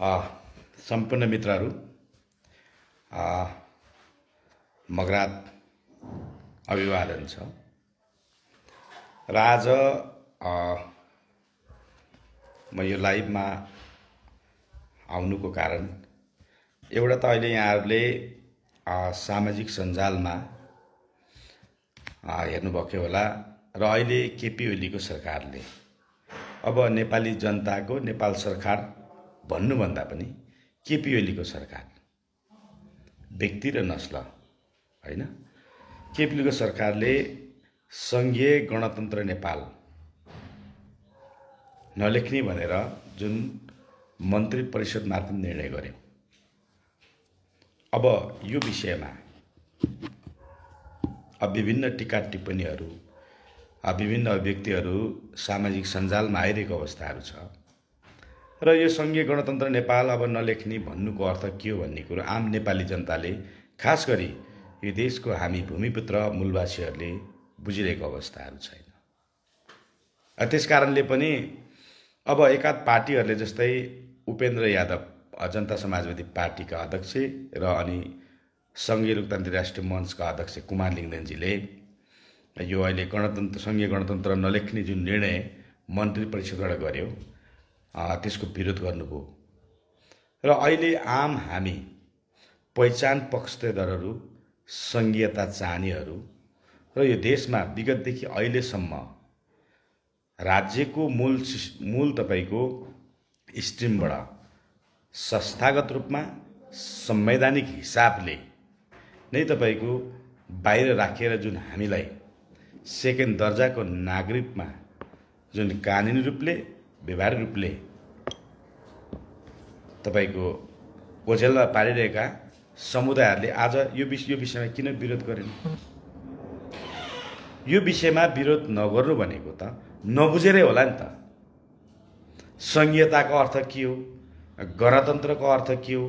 सम्पूर्ण मित्रहरू मगरात अभिवादन छ र आज म यो लाइभमा आउनुको कारण एउटा त अहिले यहाँहरूले सामाजिक सञ्जालमा हेर्नुभएको होला र अहिले केपी ओलीको सरकारले अब नेपाली जनताको नेपाल सरकार भन्नुभन्दा पनि केपी ओलीको सरकार व्यक्ति र नस्ल होइन केपी ओलीको सरकारले सङ्घीय गणतन्त्र नेपाल नलेख्ने भनेर जुन मन्त्री परिषद मार्फत निर्णय गर्यो अब यो विषयमा अब विभिन्न टिका टिप्पणीहरू विभिन्न अभिव्यक्तिहरू सामाजिक सञ्जालमा आइरहेको अवस्थाहरू छ र यो सङ्घीय गणतन्त्र नेपाल अब नलेख्ने भन्नुको अर्थ के हो भन्ने कुरो आम नेपाली जनताले खास गरी यो देशको हामी भूमिपुत्र मूलवासीहरूले बुझिरहेको अवस्थाहरू छैन त्यस कारणले पनि अब एकाध पार्टीहरूले जस्तै उपेन्द्र यादव जनता समाजवादी पार्टीका अध्यक्ष र अनि सङ्घीय लोकतान्त्रिक राष्ट्रिय मञ्चका अध्यक्ष कुमार लिङ्गदेनजीले यो अहिले गणतन्त्र सङ्घीय गणतन्त्र नलेख्ने जुन निर्णय मन्त्री परिषदबाट गर्यो त्यसको विरोध गर्नुभयो र अहिले आम हामी पहिचान पक्षधरहरू सङ्घीयता चाहनेहरू र यो देशमा विगतदेखि अहिलेसम्म राज्यको मूल मूल तपाईँको स्ट्रिमबाट संस्थागत रूपमा संवैधानिक हिसाबले नै तपाईँको बाहिर राखेर जुन हामीलाई सेकेन्ड दर्जाको नागरिकमा जुन कानुनी रूपले व्यवहार रूपले तपाईँको ओझेलमा पारिरहेका समुदायहरूले आज यो विषय यो विषयमा किन विरोध गरेन यो विषयमा विरोध नगर्नु भनेको त नबुझेरै होला नि त सङ्घीयताको अर्थ के हो गणतन्त्रको अर्थ के हो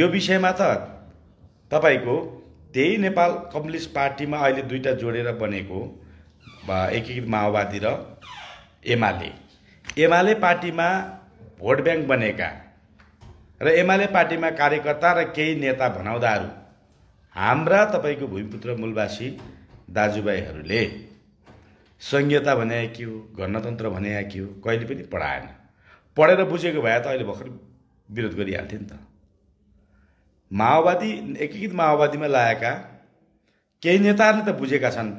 यो विषयमा त तपाईँको त्यही नेपाल कम्युनिस्ट पार्टीमा अहिले दुईवटा जोडेर बनेको एकीकृत माओवादी र एमाले एमाले पार्टीमा भोट ब्याङ्क बनेका र एमाले पार्टीमा कार्यकर्ता र केही नेता भनाउँदाहरू हाम्रा तपाईँको भूमिपुत्र मूलवासी दाजुभाइहरूले संहिता भने के हो गणतन्त्र भने के हो कहिले पनि पढाएन पढेर बुझेको भए त अहिले भर्खर विरोध गरिहाल्थ्यो नि त माओवादी एकीकृत माओवादीमा लागेका केही नेताहरूले त बुझेका छन्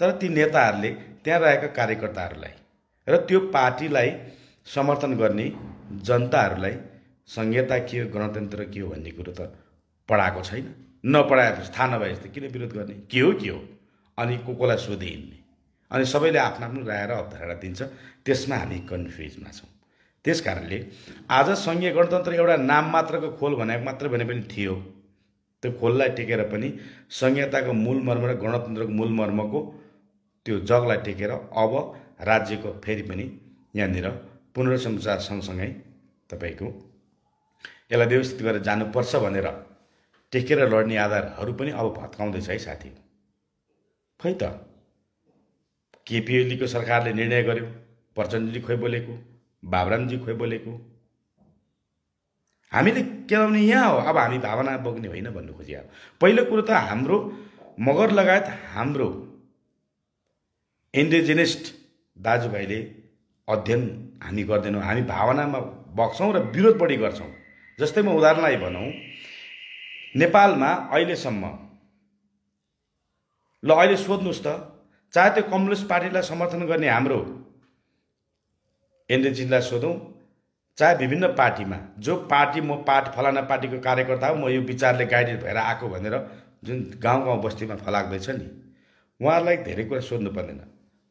तर ती नेताहरूले त्यहाँ रहेका कार्यकर्ताहरूलाई र त्यो पार्टीलाई समर्थन गर्ने जनताहरूलाई संहिता के हो गणतन्त्र के हो भन्ने कुरो त पढाएको छैन नपढाएपछि थाहा नभए किन विरोध गर्ने के हो के हो अनि को कोलाई सोधे हिँड्ने अनि सबैले आफ्नो आफ्नो राय र अप्ठ्यारा दिन्छ त्यसमा हामी कन्फ्युजमा छौँ त्यस कारणले आज सङ्घीय गणतन्त्र एउटा नाम मात्रको खोल भनेको मात्र भने पनि थियो त्यो खोललाई टेकेर पनि संहिताको मूल मर्म र गणतन्त्रको मूल मर्मको त्यो जगलाई टेकेर अब राज्यको फेरि पनि यहाँनिर पुनर्संचार सँगसँगै तपाईँको यसलाई व्यवस्थित गरेर जानुपर्छ भनेर टेकेर लड्ने आधारहरू पनि अब भत्काउँदैछ है साथी खै त केपिओलीको सरकारले निर्णय गर्यो प्रचण्डजी खोइ बोलेको बाबरामजी खोइ बोलेको हामीले के केलाउने यहाँ हो अब हामी भावना बोक्ने होइन भन्नु खोजे अब पहिलो कुरो त हाम्रो मगर लगायत हाम्रो इन्डिजिनिस्ट दाजुभाइले अध्ययन हामी गर्दैनौँ हामी भावनामा बग्छौँ र विरोध बढी गर्छौँ जस्तै म उदाहरणलाई भनौँ नेपालमा अहिलेसम्म ल अहिले सोध्नुहोस् त चाहे त्यो कम्युनिस्ट पार्टीलाई समर्थन गर्ने हाम्रो एनडिजीलाई सोधौँ चाहे विभिन्न पार्टीमा जो पार्टी म पार्ट फलाना पार्टीको कार्यकर्ता हो म यो विचारले गाइडेड भएर आएको भनेर जुन गाउँ गाउँ बस्तीमा फलाग्दैछ नि उहाँहरूलाई धेरै कुरा सोध्नु पर्दैन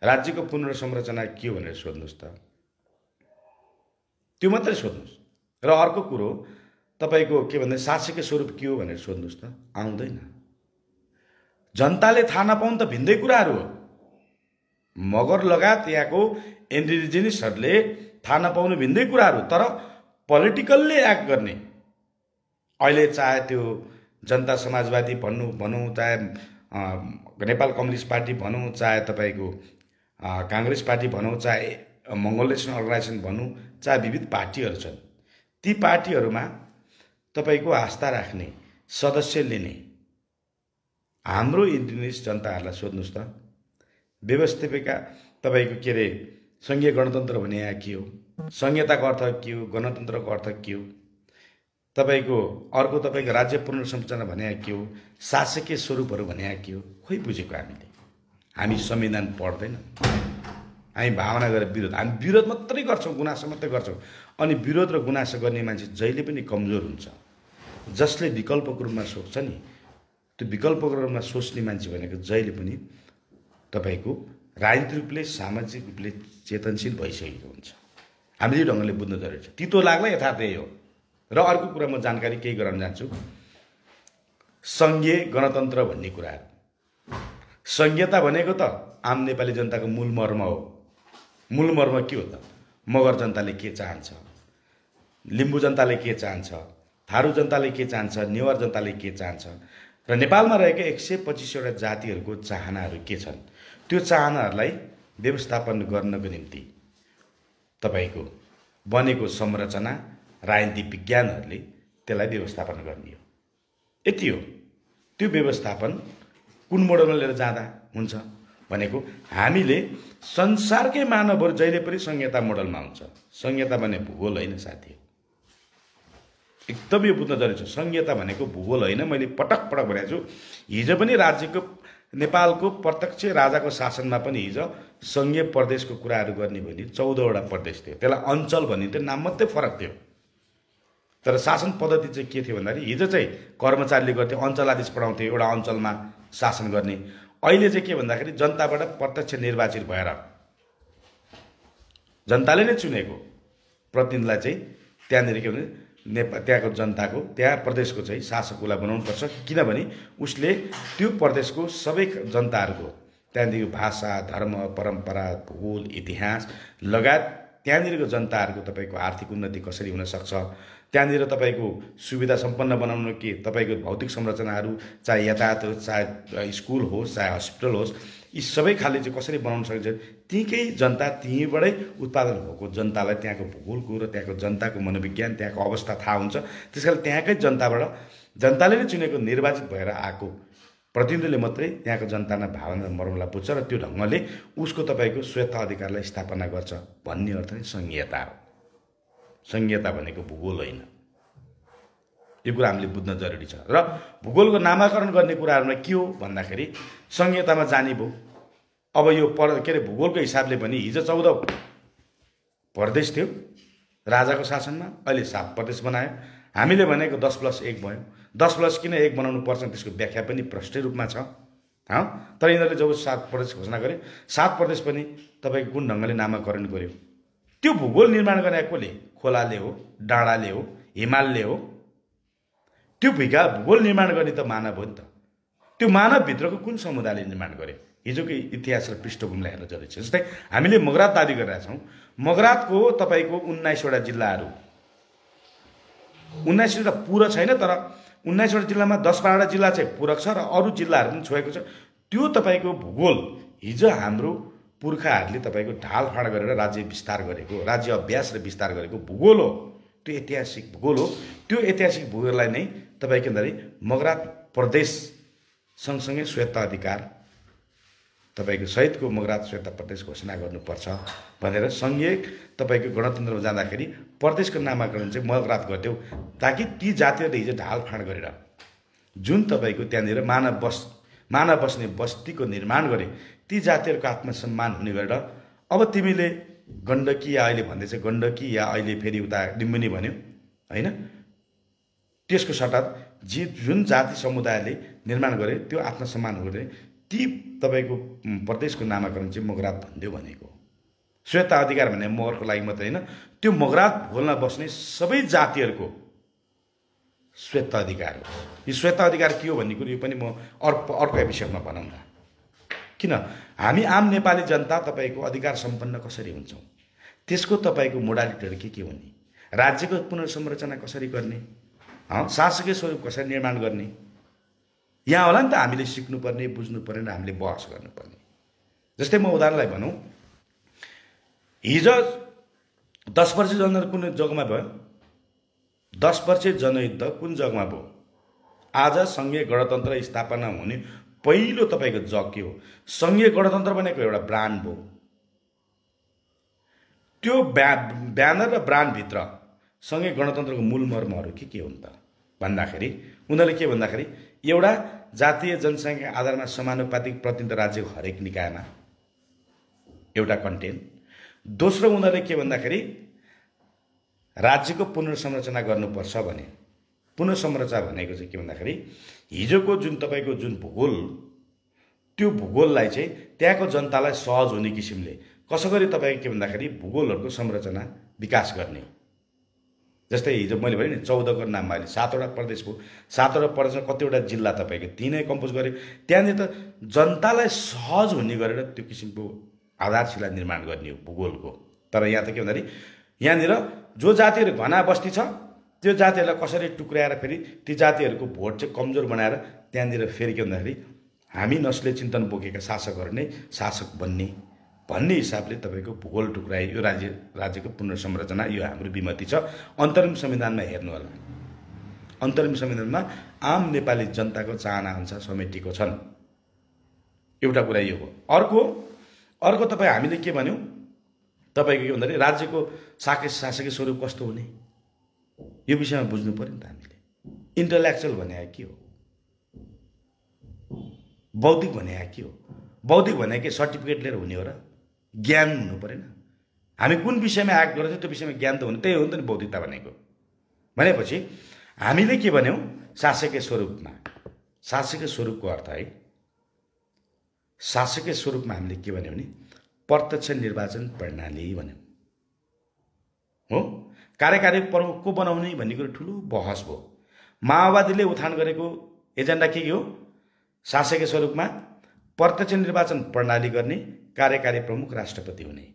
राज्यको पुनर्संरचना के भनेर सोध्नुहोस् त त्यो मात्रै सोध्नुहोस् र अर्को कुरो तपाईँको के भन्दा शासकीय स्वरूप के हो भनेर सोध्नुहोस् त आउँदैन जनताले थाहा नपाउनु त भिन्दै कुराहरू हो मगर लगायत यहाँको इन्डिजिनिसहरूले थाहा नपाउनु भिन्दै कुराहरू तर पोलिटिकल्ली एक्ट गर्ने अहिले चाहे त्यो जनता समाजवादी भन्नु भनौँ चाहे नेपाल कम्युनिस्ट पार्टी भनौँ चाहे तपाईँको काङ्ग्रेस पार्टी भनौँ चाहे मङ्गल नेसनल अर्गनाइजेसन भनौँ चाहे विविध पार्टीहरू छन् ती पार्टीहरूमा तपाईँको आस्था राख्ने सदस्य लिने हाम्रो इन्डिनिस जनताहरूलाई सोध्नुहोस् त व्यवस्थापिका तपाईँको के अरे सङ्घीय गणतन्त्र भने यहाँ के हो संहिताको अर्थ के हो गणतन्त्रको अर्थ के हो तपाईँको अर्को तपाईँको राज्य पुनर्संरचना भने के हो शासकीय स्वरूपहरू भने के हो खोइ बुझेको हामीले हामी संविधान पढ्दैनौँ हामी भावना गरेर विरोध हामी विरोध मात्रै गर्छौँ गुनासो मात्रै गर्छौँ अनि विरोध र गुनासो गर्ने मान्छे जहिले पनि कमजोर हुन्छ जसले विकल्पको रूपमा सोच्छ नि त्यो विकल्पको रूपमा सोच्ने मान्छे भनेको जहिले पनि तपाईँको राजनीतिक रूपले सामाजिक रूपले चेतनशील भइसकेको हुन्छ हामीले यो ढङ्गले बुझ्नु जरुरी छ तितो लाग्ला यथार्थ यही हो र अर्को कुरा म जानकारी केही गराउन जान्छु सङ्घीय गणतन्त्र भन्ने कुराहरू संहिता भनेको त आम नेपाली जनताको मूल मर्म हो मूल मर्म के हो त मगर जनताले के चाहन्छ लिम्बू जनताले के चाहन्छ थारू जनताले के चाहन्छ नेवार जनताले के चाहन्छ र नेपालमा रहेका एक सय पच्चिसवटा जातिहरूको चाहनाहरू के छन् त्यो चाहनाहरूलाई व्यवस्थापन गर्नको निम्ति तपाईँको बनेको संरचना राजनीति विज्ञानहरूले त्यसलाई व्यवस्थापन गर्ने हो यति हो त्यो व्यवस्थापन कुन मोडलमा लिएर जाँदा हुन्छ भनेको हामीले संसारकै मानवहरू जहिले पनि संहिता मोडलमा हुन्छ संहिता भने भूगोल होइन साथी एकदमै बुझ्न जरुरी छ संहिता भनेको भूगोल होइन मैले पटक पटक भनेको छु हिजो पनि राज्यको नेपालको प्रत्यक्ष राजाको शासनमा पनि हिजो सङ्घीय प्रदेशको कुराहरू गर्ने भने चौधवटा प्रदेश थियो त्यसलाई अञ्चल भनिन्थ्यो नाम मात्रै फरक थियो तर शासन पद्धति चाहिँ के थियो भन्दाखेरि हिजो चाहिँ कर्मचारीले गर्थ्यो आदेश पढाउँथ्यो एउटा अञ्चलमा शासन गर्ने अहिले चाहिँ के भन्दाखेरि जनताबाट प्रत्यक्ष निर्वाचित भएर जनताले नै चुनेको प्रतिनिधिलाई चाहिँ त्यहाँनिर के भने नेपाल त्यहाँको जनताको त्यहाँ प्रदेशको चाहिँ शासक उसलाई बनाउनुपर्छ किनभने उसले त्यो प्रदेशको सबै जनताहरूको त्यहाँदेखि भाषा धर्म परम्परा भूगोल इतिहास लगायत त्यहाँनिरको जनताहरूको तपाईँको आर्थिक उन्नति कसरी हुनसक्छ त्यहाँनिर तपाईँको सुविधा सम्पन्न बनाउनु के तपाईँको भौतिक संरचनाहरू चाहे यातायात होस् चाहे स्कुल होस् चाहे हस्पिटल होस् यी सबै खाले चाहिँ कसरी बनाउन सकिन्छ त्यहीँकै जनता त्यहीँबाटै उत्पादन भएको जनतालाई त्यहाँको भूगोलको र त्यहाँको जनताको मनोविज्ञान त्यहाँको अवस्था थाहा हुन्छ त्यस कारण त्यहाँकै जनताबाट जनताले नै चुनेको निर्वाचित भएर आएको प्रतिनिधिले मात्रै त्यहाँको जनतामा भावना मर्मलाई बुझ्छ र त्यो ढङ्गले उसको तपाईँको स्वायत्त अधिकारलाई स्थापना गर्छ भन्ने अर्थ नै सङ्घीयता हो संहिता भनेको भूगोल होइन यो कुरा हामीले बुझ्न जरुरी छ र भूगोलको नामाकरण गर्ने कुराहरूमा के हो भन्दाखेरि संहितामा जाने भयो अब यो पर के अरे भूगोलको हिसाबले पनि हिजो चौध प्रदेश थियो राजाको शासनमा अहिले सात प्रदेश बनायो हामीले भनेको दस प्लस एक भयो दस प्लस किन एक बनाउनु पर्छ त्यसको व्याख्या पनि प्रष्ट रूपमा छ तर यिनीहरूले जब सात प्रदेश घोषणा गरे सात प्रदेश पनि तपाईँको कुन ढङ्गले नामाकरण गर्यो त्यो भूगोल निर्माण गर्ने कसले खोलाले हो डाँडाले हो हिमालले हो त्यो भिका भूगोल निर्माण गर्ने त मानव हो नि त त्यो मानवभित्रको कुन समुदायले निर्माण गरे हिजोको इतिहास र पृष्ठभूमिलाई हेर्न जरुरी छ जस्तै हामीले मगरात दावी गरिरहेका छौँ मगरातको तपाईँको उन्नाइसवटा जिल्लाहरू उन्नाइसवटा पुरा छैन तर उन्नाइसवटा जिल्लामा दस बाह्रवटा जिल्ला चाहिँ पूरक छ र अरू जिल्लाहरू पनि छोएको छ त्यो तपाईँको भूगोल हिजो हाम्रो पुर्खाहरूले तपाईँको ढालफाँड गरेर राज्य विस्तार गरेको राज्य अभ्यास र विस्तार गरेको भूगोल हो त्यो ऐतिहासिक भूगोल हो त्यो ऐतिहासिक भूगोललाई नै तपाईँको भन्दाखेरि मगरात प्रदेश सँगसँगै स्वेत्ता अधिकार तपाईँको सहितको मगरात स्वेत्ता प्रदेश घोषणा गर्नुपर्छ भनेर सङ्घीय तपाईँको गणतन्त्रमा जाँदाखेरि प्रदेशको नामाकरण चाहिँ मगरात गरिदेऊ ताकि ती जातिहरूले हिजो ढालफाँड गरेर जुन तपाईँको त्यहाँनिर मानव बस मानव बस्ने बस्तीको निर्माण गरे ती जातिहरूको आत्मसम्मान हुने गरेर अब तिमीले गण्डकी या अहिले भन्दैछ गण्डकी या अहिले फेरि उता लिम्बिनी भन्यो होइन त्यसको सट्टा जे जुन जाति समुदायले निर्माण गरे त्यो आत्मसम्मान गरे ती तपाईँको प्रदेशको नामाकरण चाहिँ मगरात भनिदियो भनेको स्वेता अधिकार भन्ने मगरको लागि मात्रै होइन त्यो मगरात भोलमा बस्ने सबै जातिहरूको श्वेत अधिकार हो यो श्वेत अधिकार के हो भन्ने कुरो यो पनि म अर्को अर्को एपिसोडमा भनौँला किन हामी आम नेपाली जनता तपाईँको अधिकार सम्पन्न कसरी हुन्छौँ त्यसको तपाईँको मोडालिटीहरू के के हुने राज्यको पुनर्संरचना कसरी गर्ने शासकीय स्वरूप कसरी निर्माण गर्ने यहाँ होला नि त हामीले सिक्नुपर्ने बुझ्नु पर्ने र हामीले बहस गर्नुपर्ने जस्तै म उदाहरणलाई भनौँ हिजो दस वर्ष जन कुन जग्गामा भयो दस वर्ष जनयुद्ध कुन जग्गामा भयो आज सङ्घीय गणतन्त्र स्थापना हुने पहिलो तपाईँको जग के हो सङ्घीय गणतन्त्र भनेको एउटा ब्रान्ड हो त्यो ब्या ब्यानर र ब्रान्डभित्र सङ्घीय गणतन्त्रको मूल मर्महरू के के हुन् त भन्दाखेरि उनीहरूले के भन्दाखेरि एउटा जातीय जनसङ्ख्या आधारमा समानुपातिक प्रतिनिधित्व राज्यको हरेक निकायमा एउटा कन्टेन्ट दोस्रो उनीहरूले के भन्दाखेरि राज्यको पुनर्संरचना गर्नुपर्छ भने पुनर्संरचना भनेको चाहिँ के भन्दाखेरि हिजोको जुन तपाईँको जुन भूगोल त्यो भूगोललाई चाहिँ त्यहाँको जनतालाई सहज हुने किसिमले कसो गरी तपाईँ के भन्दाखेरि भूगोलहरूको संरचना विकास गर्ने जस्तै हिजो मैले भने नि चौधको नाममा अहिले सातवटा प्रदेशको सातवटा प्रदेशमा कतिवटा जिल्ला तपाईँको तिनै कम्पोज गरे त्यहाँनिर त जनतालाई सहज हुने गरेर त्यो किसिमको आधारशिला निर्माण गर्ने हो भूगोलको तर यहाँ त के भन्दाखेरि यहाँनिर जो जातिहरू घना बस्ती छ त्यो जातिहरूलाई कसरी टुक्राएर फेरि ती जातिहरूको भोट चाहिँ कमजोर बनाएर त्यहाँनिर फेरि के भन्दाखेरि हामी नस्ले चिन्तन बोकेका शासकहरू नै शासक बन्ने भन्ने हिसाबले तपाईँको भूगोल टुक्राए यो राज्य राज्यको पुनर्संरचना यो हाम्रो विमति छ अन्तरिम संविधानमा हेर्नु होला अन्तरिम संविधानमा आम नेपाली जनताको चाहना चाहनाअनुसार समेटिएको छन् एउटा कुरा यो हो अर्को अर्को तपाईँ हामीले के भन्यौँ तपाईँको के भन्दाखेरि राज्यको साके शासकीय स्वरूप कस्तो हुने यो विषयमा बुझ्नु पऱ्यो नि त हामीले इन्टलेक्चुअल भने के हो बौद्धिक भने के हो बौद्धिक भने के सर्टिफिकेट लिएर हुने हो र ज्ञान हुनु परेन हामी कुन विषयमा एक्ट गर्छौँ त्यो विषयमा ज्ञान त हुनु त्यही हो नि त नि बौद्धिकता भनेको भनेपछि हामीले के भन्यौँ शासकीय स्वरूपमा शासकीय स्वरूपको अर्थ है शासकीय स्वरूपमा हामीले के भन्यौँ भने प्रत्यक्ष निर्वाचन प्रणाली भन्यौँ हो कार्यकारी प्रमुख को बनाउने भन्ने कुरो ठुलो बहस भयो माओवादीले उत्थान गरेको एजेन्डा के हो शासकीय स्वरूपमा प्रत्यक्ष निर्वाचन प्रणाली गर्ने कार्यकारी प्रमुख राष्ट्रपति हुने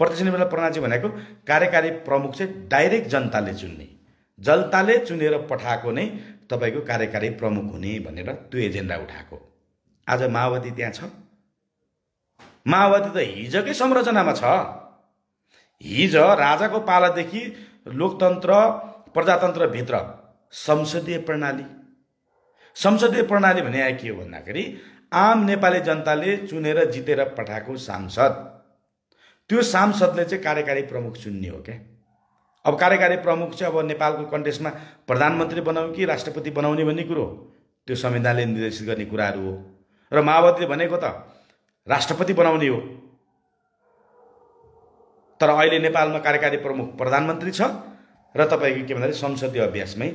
प्रत्यक्ष निर्वाचन प्रणाली भनेको कार्यकारी प्रमुख चाहिँ डाइरेक्ट जनताले चुन्ने जनताले चुनेर पठाएको नै तपाईँको कार्यकारी प्रमुख हुने भनेर त्यो एजेन्डा उठाएको आज माओवादी त्यहाँ छ माओवादी त हिजकै संरचनामा छ हिज राजाको पालादेखि लोकतन्त्र प्रजातन्त्रभित्र संसदीय प्रणाली संसदीय प्रणाली भने के हो भन्दाखेरि आम नेपाली जनताले चुनेर जितेर पठाएको सांसद त्यो सांसदले चाहिँ कार्यकारी प्रमुख चुन्ने हो क्या अब कार्यकारी प्रमुख चाहिँ अब नेपालको कन्टेस्टमा प्रधानमन्त्री बनाउने कि राष्ट्रपति बनाउने भन्ने कुरो हो त्यो संविधानले निर्देशित गर्ने कुराहरू हो र माओवादीले भनेको त राष्ट्रपति बनाउने हो तर अहिले नेपालमा कार्यकारी प्रमुख प्रधानमन्त्री छ र तपाईँको के भन्दाखेरि संसदीय अभ्यासमै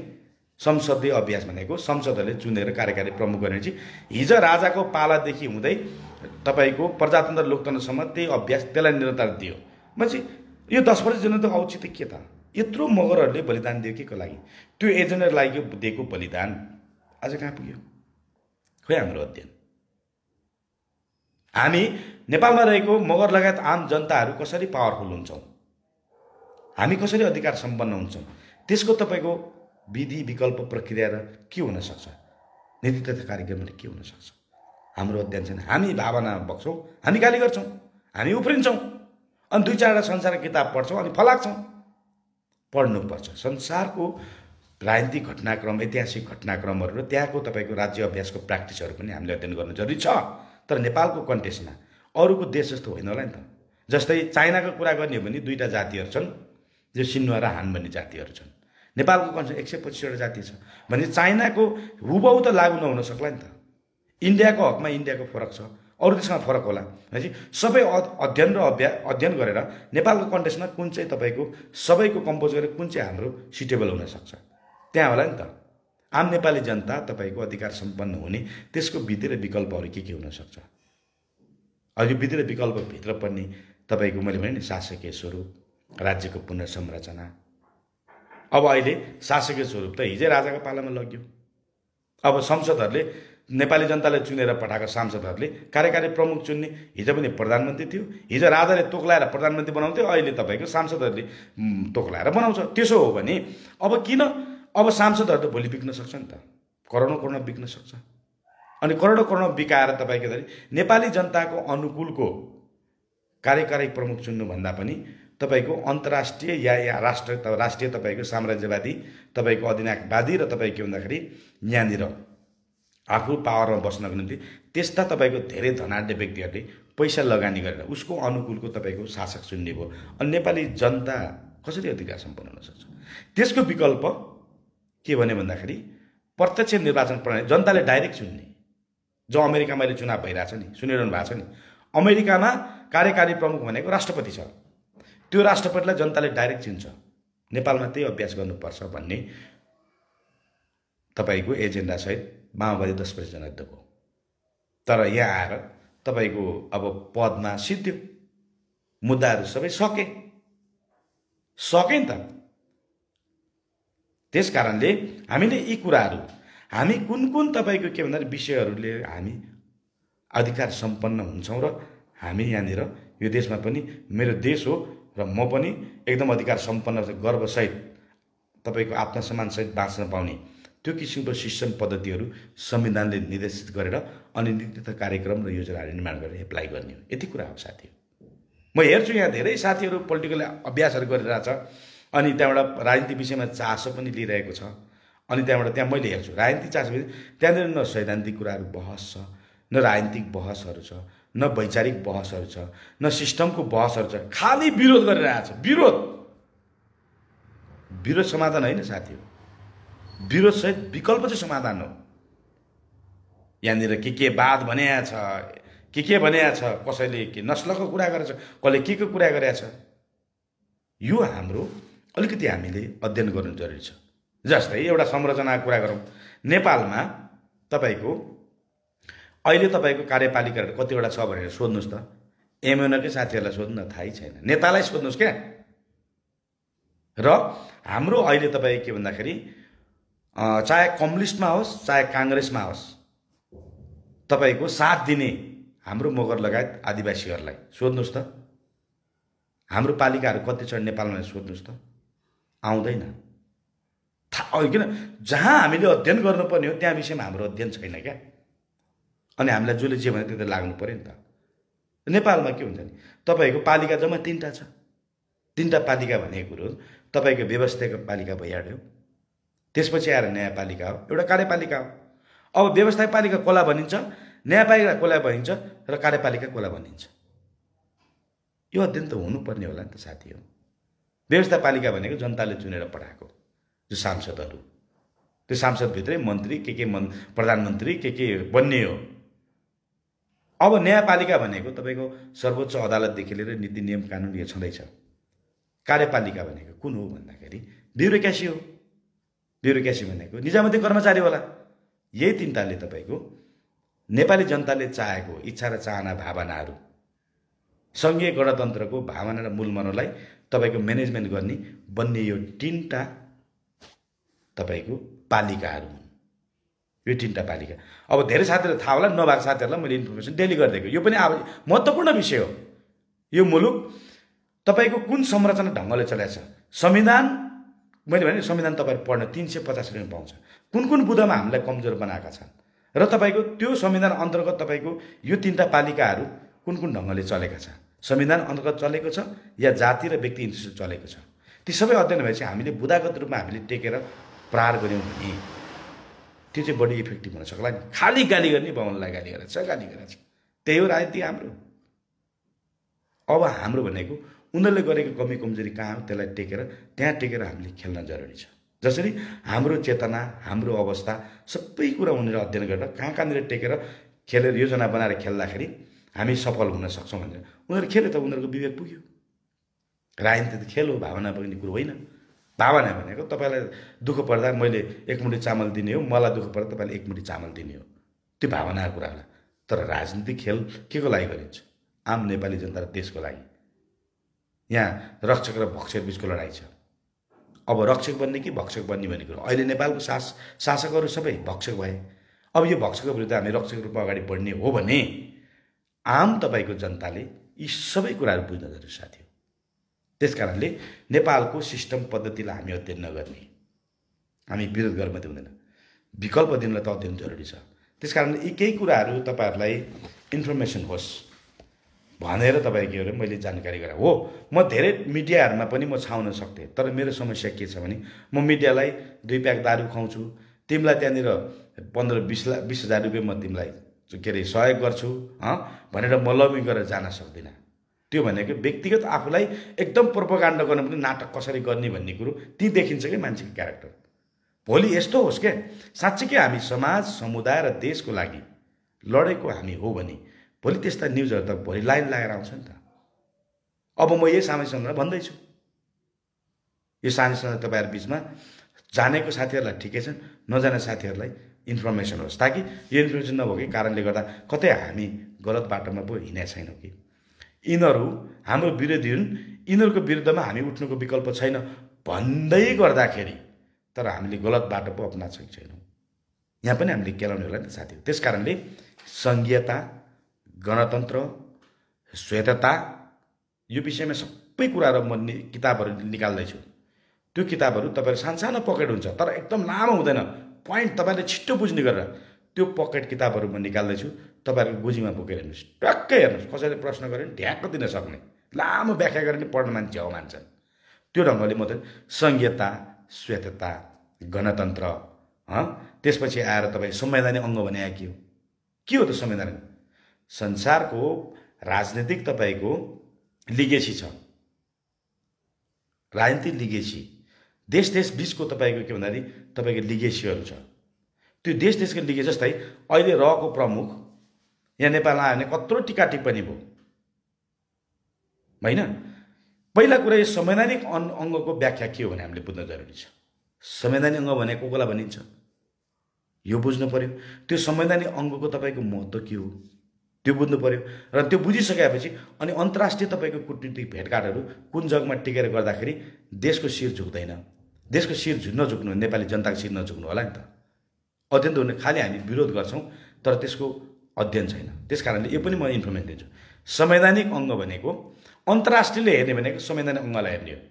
संसदीय अभ्यास भनेको संसदहरूले चुनेर कार्यकारी प्रमुख गर्ने चाहिँ हिजो राजाको पालादेखि हुँदै तपाईँको प्रजातन्त्र लोकतन्त्रसम्म त्यही अभ्यास त्यसलाई निरन्तर दियो मान्छे यो दस वर्ष जनता औचित्य के त यत्रो मगरहरूले बलिदान दियो के को लागि त्यो एजेन्डर लागि दिएको बलिदान आज कहाँ पुग्यो खोइ हाम्रो अध्ययन हामी नेपालमा रहेको मगर लगायत आम जनताहरू कसरी पावरफुल हुन्छौँ हामी कसरी अधिकार सम्पन्न हुन्छौँ त्यसको तपाईँको विधि विकल्प प्रक्रिया र के हुनसक्छ नीति तथा कार्यक्रमले के हुनसक्छ हाम्रो अध्ययन छैन हामी भावनामा बग्छौँ हामी गाली गर्छौँ हामी उफ्रिन्छौँ अनि दुई चारवटा संसार किताब पढ्छौँ अनि फलाग्छौँ पढ्नुपर्छ संसारको राजनीतिक घटनाक्रम ऐतिहासिक घटनाक्रमहरू र त्यहाँको तपाईँको राज्य अभ्यासको प्र्याक्टिसहरू पनि हामीले अध्ययन गर्नु जरुरी छ तर नेपालको कन्टेस्टमा अरूको देश जस्तो होइन होला नि त जस्तै चाइनाको कुरा गर्ने हो भने दुईवटा जातिहरू छन् जो सिन्वा र हान भन्ने जातिहरू छन् नेपालको कन्सेप्ट एक सय पच्चिसवटा जाति छ भने चाइनाको हुबाउ त लागु नहुन सक्ला नि त इन्डियाको हकमा इन्डियाको फरक छ अरू देशमा फरक होला भनेपछि सबै अध्ययन र अभ्या अध्ययन गरेर नेपालको कन्टेस्टमा कुन चाहिँ तपाईँको सबैको कम्पोज गरेर कुन चाहिँ हाम्रो सुटेबल हुनसक्छ त्यहाँ होला नि त आम नेपाली जनता तपाईँको अधिकार सम्पन्न हुने त्यसको विधि र विकल्पहरू के के हुनसक्छ अहिले विधि र विकल्पभित्र पर्ने तपाईँको मैले भने नि शासकीय स्वरूप राज्यको पुनर्संरचना अब अहिले शासकीय स्वरूप त हिजै राजाको पालामा लग्यो अब संसदहरूले नेपाली जनताले चुनेर पठाएको सांसदहरूले कार्यकारी प्रमुख चुन्ने हिजो पनि प्रधानमन्त्री थियो हिजो राजाले तोक्लाएर प्रधानमन्त्री बनाउँथ्यो अहिले तपाईँको सांसदहरूले तोक्लाएर बनाउँछ त्यसो हो भने अब किन अब सांसदहरू त भोलि बिक्न सक्छ नि त करोडौँ करोड बिक्न सक्छ अनि करोडौँ करोड बिकाएर तपाईँको धरी नेपाली जनताको अनुकूलको कार्यकारी प्रमुख चुन्नुभन्दा पनि तपाईँको अन्तर्राष्ट्रिय या या राष्ट्र राष्ट्रिय तपाईँको साम्राज्यवादी तपाईँको अधिनायकवादी र तपाईँ के भन्दाखेरि यहाँनिर आफू पावरमा बस्नको निम्ति त्यस्ता तपाईँको धेरै धनाढ्य व्यक्तिहरूले पैसा लगानी गरेर उसको अनुकूलको तपाईँको शासक चुन्ने भयो अनि नेपाली जनता कसरी अधिकार सम्पन्न हुन सक्छ त्यसको विकल्प के भने भन्दाखेरि प्रत्यक्ष निर्वाचन प्रणाली जनताले डाइरेक्ट चुन्ने जो अमेरिकामा अहिले चुनाव भइरहेको छ नि सुनिरहनु भएको छ नि अमेरिकामा कार्यकारी प्रमुख भनेको राष्ट्रपति छ त्यो राष्ट्रपतिलाई जनताले डाइरेक्ट चिन्छ नेपालमा त्यही अभ्यास गर्नुपर्छ भन्ने तपाईँको एजेन्डासहित माओवादी दस प्रतिजना दिएको तर यहाँ आएर तपाईँको अब पदमा सिद्धो मुद्दाहरू सबै सके सके नि त त्यस कारणले हामीले यी कुराहरू हामी कुन कुन तपाईँको के भन्दा विषयहरूले हामी अधिकार सम्पन्न हुन्छौँ र हामी यहाँनिर यो देशमा पनि मेरो देश हो र म पनि एकदम अधिकार सम्पन्न गर्वसहित तपाईँको आत्मसम्मानसहित बाँच्न पाउने त्यो किसिमको सिस्टम पद्धतिहरू संविधानले निर्देशित गरेर अनि कार्यक्रम र योजनाहरू निर्माण गरेर एप्लाई गर्ने हो यति कुरा हो साथी म हेर्छु यहाँ धेरै साथीहरू पोलिटिकल अभ्यासहरू गरिरहेछ अनि त्यहाँबाट राजनीति विषयमा चासो पनि लिइरहेको छ अनि त्यहाँबाट त्यहाँ मैले हेर्छु राजनीति चासो त्यहाँनिर न सैद्धान्तिक कुराहरू बहस छ न राजनीतिक बहसहरू छ न वैचारिक बहसहरू छ न सिस्टमको बहसहरू छ खालि विरोध गरिरहेछ छ विरोध विरोध समाधान होइन साथी हो विरोधसहित विकल्प चाहिँ समाधान हो यहाँनिर के के वाद भने छ के के भने छ कसैले के नस्लको कुरा गरेछ कसले के को कुरा गरेछ यो हाम्रो अलिकति हामीले अध्ययन गर्नु जरुरी छ जस्तै एउटा संरचनाको कुरा गरौँ नेपालमा तपाईँको अहिले तपाईँको कार्यपालिकाहरू कतिवटा छ भनेर सोध्नुहोस् त एमएनएकै साथीहरूलाई सोध्नु न थाहै छैन नेतालाई सोध्नुहोस् क्या र हाम्रो अहिले तपाईँ के भन्दाखेरि चाहे कम्युनिस्टमा होस् चाहे काङ्ग्रेसमा होस् तपाईँको साथ दिने हाम्रो मगर लगायत आदिवासीहरूलाई सोध्नुहोस् त हाम्रो पालिकाहरू कति छ नेपालमा सोध्नुहोस् त आउँदैन थाहा किन जहाँ हामीले अध्ययन गर्नुपर्ने हो त्यहाँ विषयमा हाम्रो अध्ययन छैन क्या अनि हामीलाई जसले जे भने त लाग्नु पऱ्यो नि त नेपालमा के हुन्छ नि तपाईँको पालिका जम्मा तिनवटा छ तिनवटा पालिका भनेको कुरो तपाईँको व्यवस्थाको पालिका भइहाल्यो त्यसपछि आएर न्यायपालिका हो एउटा कार्यपालिका हो अब व्यवस्थाको पालिका कोला भनिन्छ न्यायपालिका कोला भनिन्छ र कार्यपालिका कोला भनिन्छ यो अध्ययन त हुनुपर्ने होला नि त साथी हो व्यवस्थापालिका भनेको जनताले चुनेर पठाएको जो सांसदहरू त्यो सांसदभित्रै मन्त्री के के मन् प्रधानमन्त्री के के बन्ने हो अब न्यायपालिका भनेको तपाईँको सर्वोच्च अदालतदेखि लिएर नीति नियम कानुन यो छँदैछ कार्यपालिका भनेको कुन हो भन्दाखेरि ब्युरोक्यासी हो ब्युरोक्यासी भनेको निजामती कर्मचारी होला यही तिनवटाले तपाईँको नेपाली जनताले चाहेको इच्छा र चाहना भावनाहरू सङ्घीय गणतन्त्रको भावना र मूल मनोलाई तपाईँको म्यानेजमेन्ट गर्ने बन्ने यो तिनवटा तपाईँको पालिकाहरू हुन् यो तिनवटा पालिका अब धेरै साथीहरू थाहा होला नभएको साथीहरूलाई मैले इन्फर्मेसन डेली गरिदिएको यो पनि अब महत्त्वपूर्ण विषय हो यो मुलुक तपाईँको कुन संरचना ढङ्गले चलाएको छ संविधान मैले भने संविधान तपाईँहरू पढ्न तिन सय पचास रुपियाँ पाउँछ कुन कुन बुधमा हामीलाई कमजोर बनाएका छन् र तपाईँको त्यो संविधान अन्तर्गत तपाईँको यो तिनवटा पालिकाहरू कुन कुन ढङ्गले चलेका छन् संविधान अन्तर्गत चलेको छ या जाति र व्यक्ति इन्ट्रेस्ट चलेको छ ती सबै अध्ययन भएपछि हामीले बुदागत रूपमा हामीले टेकेर प्रहार गऱ्यौँ भने त्यो चाहिँ बढी इफेक्टिभ हुन सक्ला खालि गाली गर्ने बाहुनलाई गाली गरेर छ गाली गरेर छ त्यही हो राजनीति हाम्रो अब हाम्रो भनेको उनीहरूले गरेको कमी कमजोरी कहाँ हो त्यसलाई टेकेर त्यहाँ टेकेर हामीले खेल्न जरुरी छ जसरी हाम्रो चेतना हाम्रो अवस्था सबै कुरा उनीहरू अध्ययन गरेर कहाँ कहाँनिर टेकेर खेलेर योजना बनाएर खेल्दाखेरि हामी सफल हुन सक्छौँ भनेर उनीहरू खेल्यो त उनीहरूको विवेक पुग्यो राजनीति त खेल हो भावना बग्ने कुरो होइन भावना भनेको तपाईँलाई दुःख पर्दा मैले एक मुठी चामल दिने हो मलाई दुःख पर्दा तपाईँले एक मुठी चामल दिने हो त्यो भावनाको कुरा होला तर राजनीतिक खेल के को लागि गरिन्छ आम नेपाली जनता र देशको लागि यहाँ रक्षक र भक्षक बिचको लडाइँ छ अब रक्षक बन्ने कि भक्षक बन्ने भन्ने कुरो अहिले नेपालको शास शासकहरू सबै भक्षक भए अब यो भक्षकको विरुद्ध हामी रक्षक रूपमा अगाडि बढ्ने हो भने आम तपाईँको जनताले यी सबै कुराहरू बुझ्न जरुरी साथी त्यस कारणले नेपालको सिस्टम पद्धतिलाई हामी अध्ययन नगर्ने हामी विरोध गर्न मात्रै हुँदैन विकल्प दिनलाई त अध्ययन जरुरी छ त्यस कारणले यी केही कुराहरू तपाईँहरूलाई इन्फर्मेसन होस् भनेर तपाईँ के अरे मैले जानकारी गराएँ हो म धेरै मिडियाहरूमा पनि म छाउन सक्थेँ तर मेरो समस्या के छ भने म मिडियालाई दुई प्याक दारू खुवाउँछु तिमीलाई त्यहाँनिर पन्ध्र बिस लाख बिस हजार रुपियाँ म तिमीलाई के अरे सहयोग गर्छु भनेर म लमी गरेर जान सक्दिनँ त्यो भनेको व्यक्तिगत आफूलाई एकदम प्रोपोकाण्ड गर्नु पनि नाटक कसरी गर्ने भन्ने कुरो ती देखिन्छ कि मान्छेको क्यारेक्टर भोलि यस्तो होस् क्या के हामी समाज समुदाय र देशको लागि लडेको हामी हो भने भोलि त्यस्ता न्युजहरू त भोलि लाइन लागेर आउँछ नि त अब म यही सामाजिक सञ्जाल भन्दैछु यो सामाजिक सञ्जाल तपाईँहरू बिचमा जानेको साथीहरूलाई ठिकै छ नजाने साथीहरूलाई इन्फर्मेसन होस् ताकि यो इन्फर्मेसन नभएकै कारणले गर्दा कतै हामी गलत बाटोमा पो हिँडेका छैनौँ कि यिनीहरू हाम्रो विरोधी हुन् यिनीहरूको विरुद्धमा हामी उठ्नुको विकल्प छैन भन्दै गर्दाखेरि तर हामीले गलत बाटो पो अप्ना छैनौँ यहाँ पनि हामीले केलाउने होला नि साथी त्यस कारणले सङ्घीयता गणतन्त्र स्वेतता यो विषयमा सबै कुराहरू म नि किताबहरू निकाल्दैछु त्यो किताबहरू तपाईँहरू सानसानो पकेट हुन्छ तर एकदम लामो हुँदैन पोइन्ट तपाईँले छिट्टो बुझ्ने गरेर त्यो पकेट किताबहरू म निकाल्दैछु तपाईँहरूको गोजीमा बोकेर हेर्नुहोस् टक्कै हेर्नुहोस् कसैले प्रश्न गऱ्यो भने ढ्याक्क दिन सक्ने लामो व्याख्या गरेर नि पढ्ने मान्छे हो मान्छन् त्यो ढङ्गले म त सङ्घीयता श्वेतता गणतन्त्र त्यसपछि आएर तपाईँ संवैधानिक अङ्ग भने के हो के हो त संवैधानिक संसारको राजनीतिक तपाईँको लिगेसी छ राजनीतिक लिगेसी देश देश बिचको तपाईँको के भन्दाखेरि तपाईँको लिगेसीहरू छ त्यो देश देशको लिगे जस्तै अहिले रहको प्रमुख यहाँ नेपाल आयो भने कत्रो टिका टिप्पणी भयो होइन पहिला कुरा यो संवैधानिक अन् अङ्गको व्याख्या के हो भने हामीले बुझ्न जरुरी छ संवैधानिक अङ्ग भने को कोलाई भनिन्छ यो बुझ्नु पऱ्यो त्यो संवैधानिक अङ्गको तपाईँको महत्त्व के हो त्यो बुझ्नु पऱ्यो र त्यो बुझिसकेपछि अनि अन्तर्राष्ट्रिय तपाईँको कुटनीतिक भेटघाटहरू कुन जगमा टिकेर गर्दाखेरि देशको शिर झुक्दैन देशको शिर नझुक्नु नेपाली जनताको शिर नझुक्नु होला नि त अध्ययन त हुने खालि हामी विरोध गर्छौँ तर त्यसको अध्ययन छैन त्यस कारणले यो पनि म इन्फर्मेसन दिन्छु संवैधानिक अङ्ग भनेको अन्तर्राष्ट्रियले हेर्ने भनेको संवैधानिक अङ्गलाई हेर्ने हो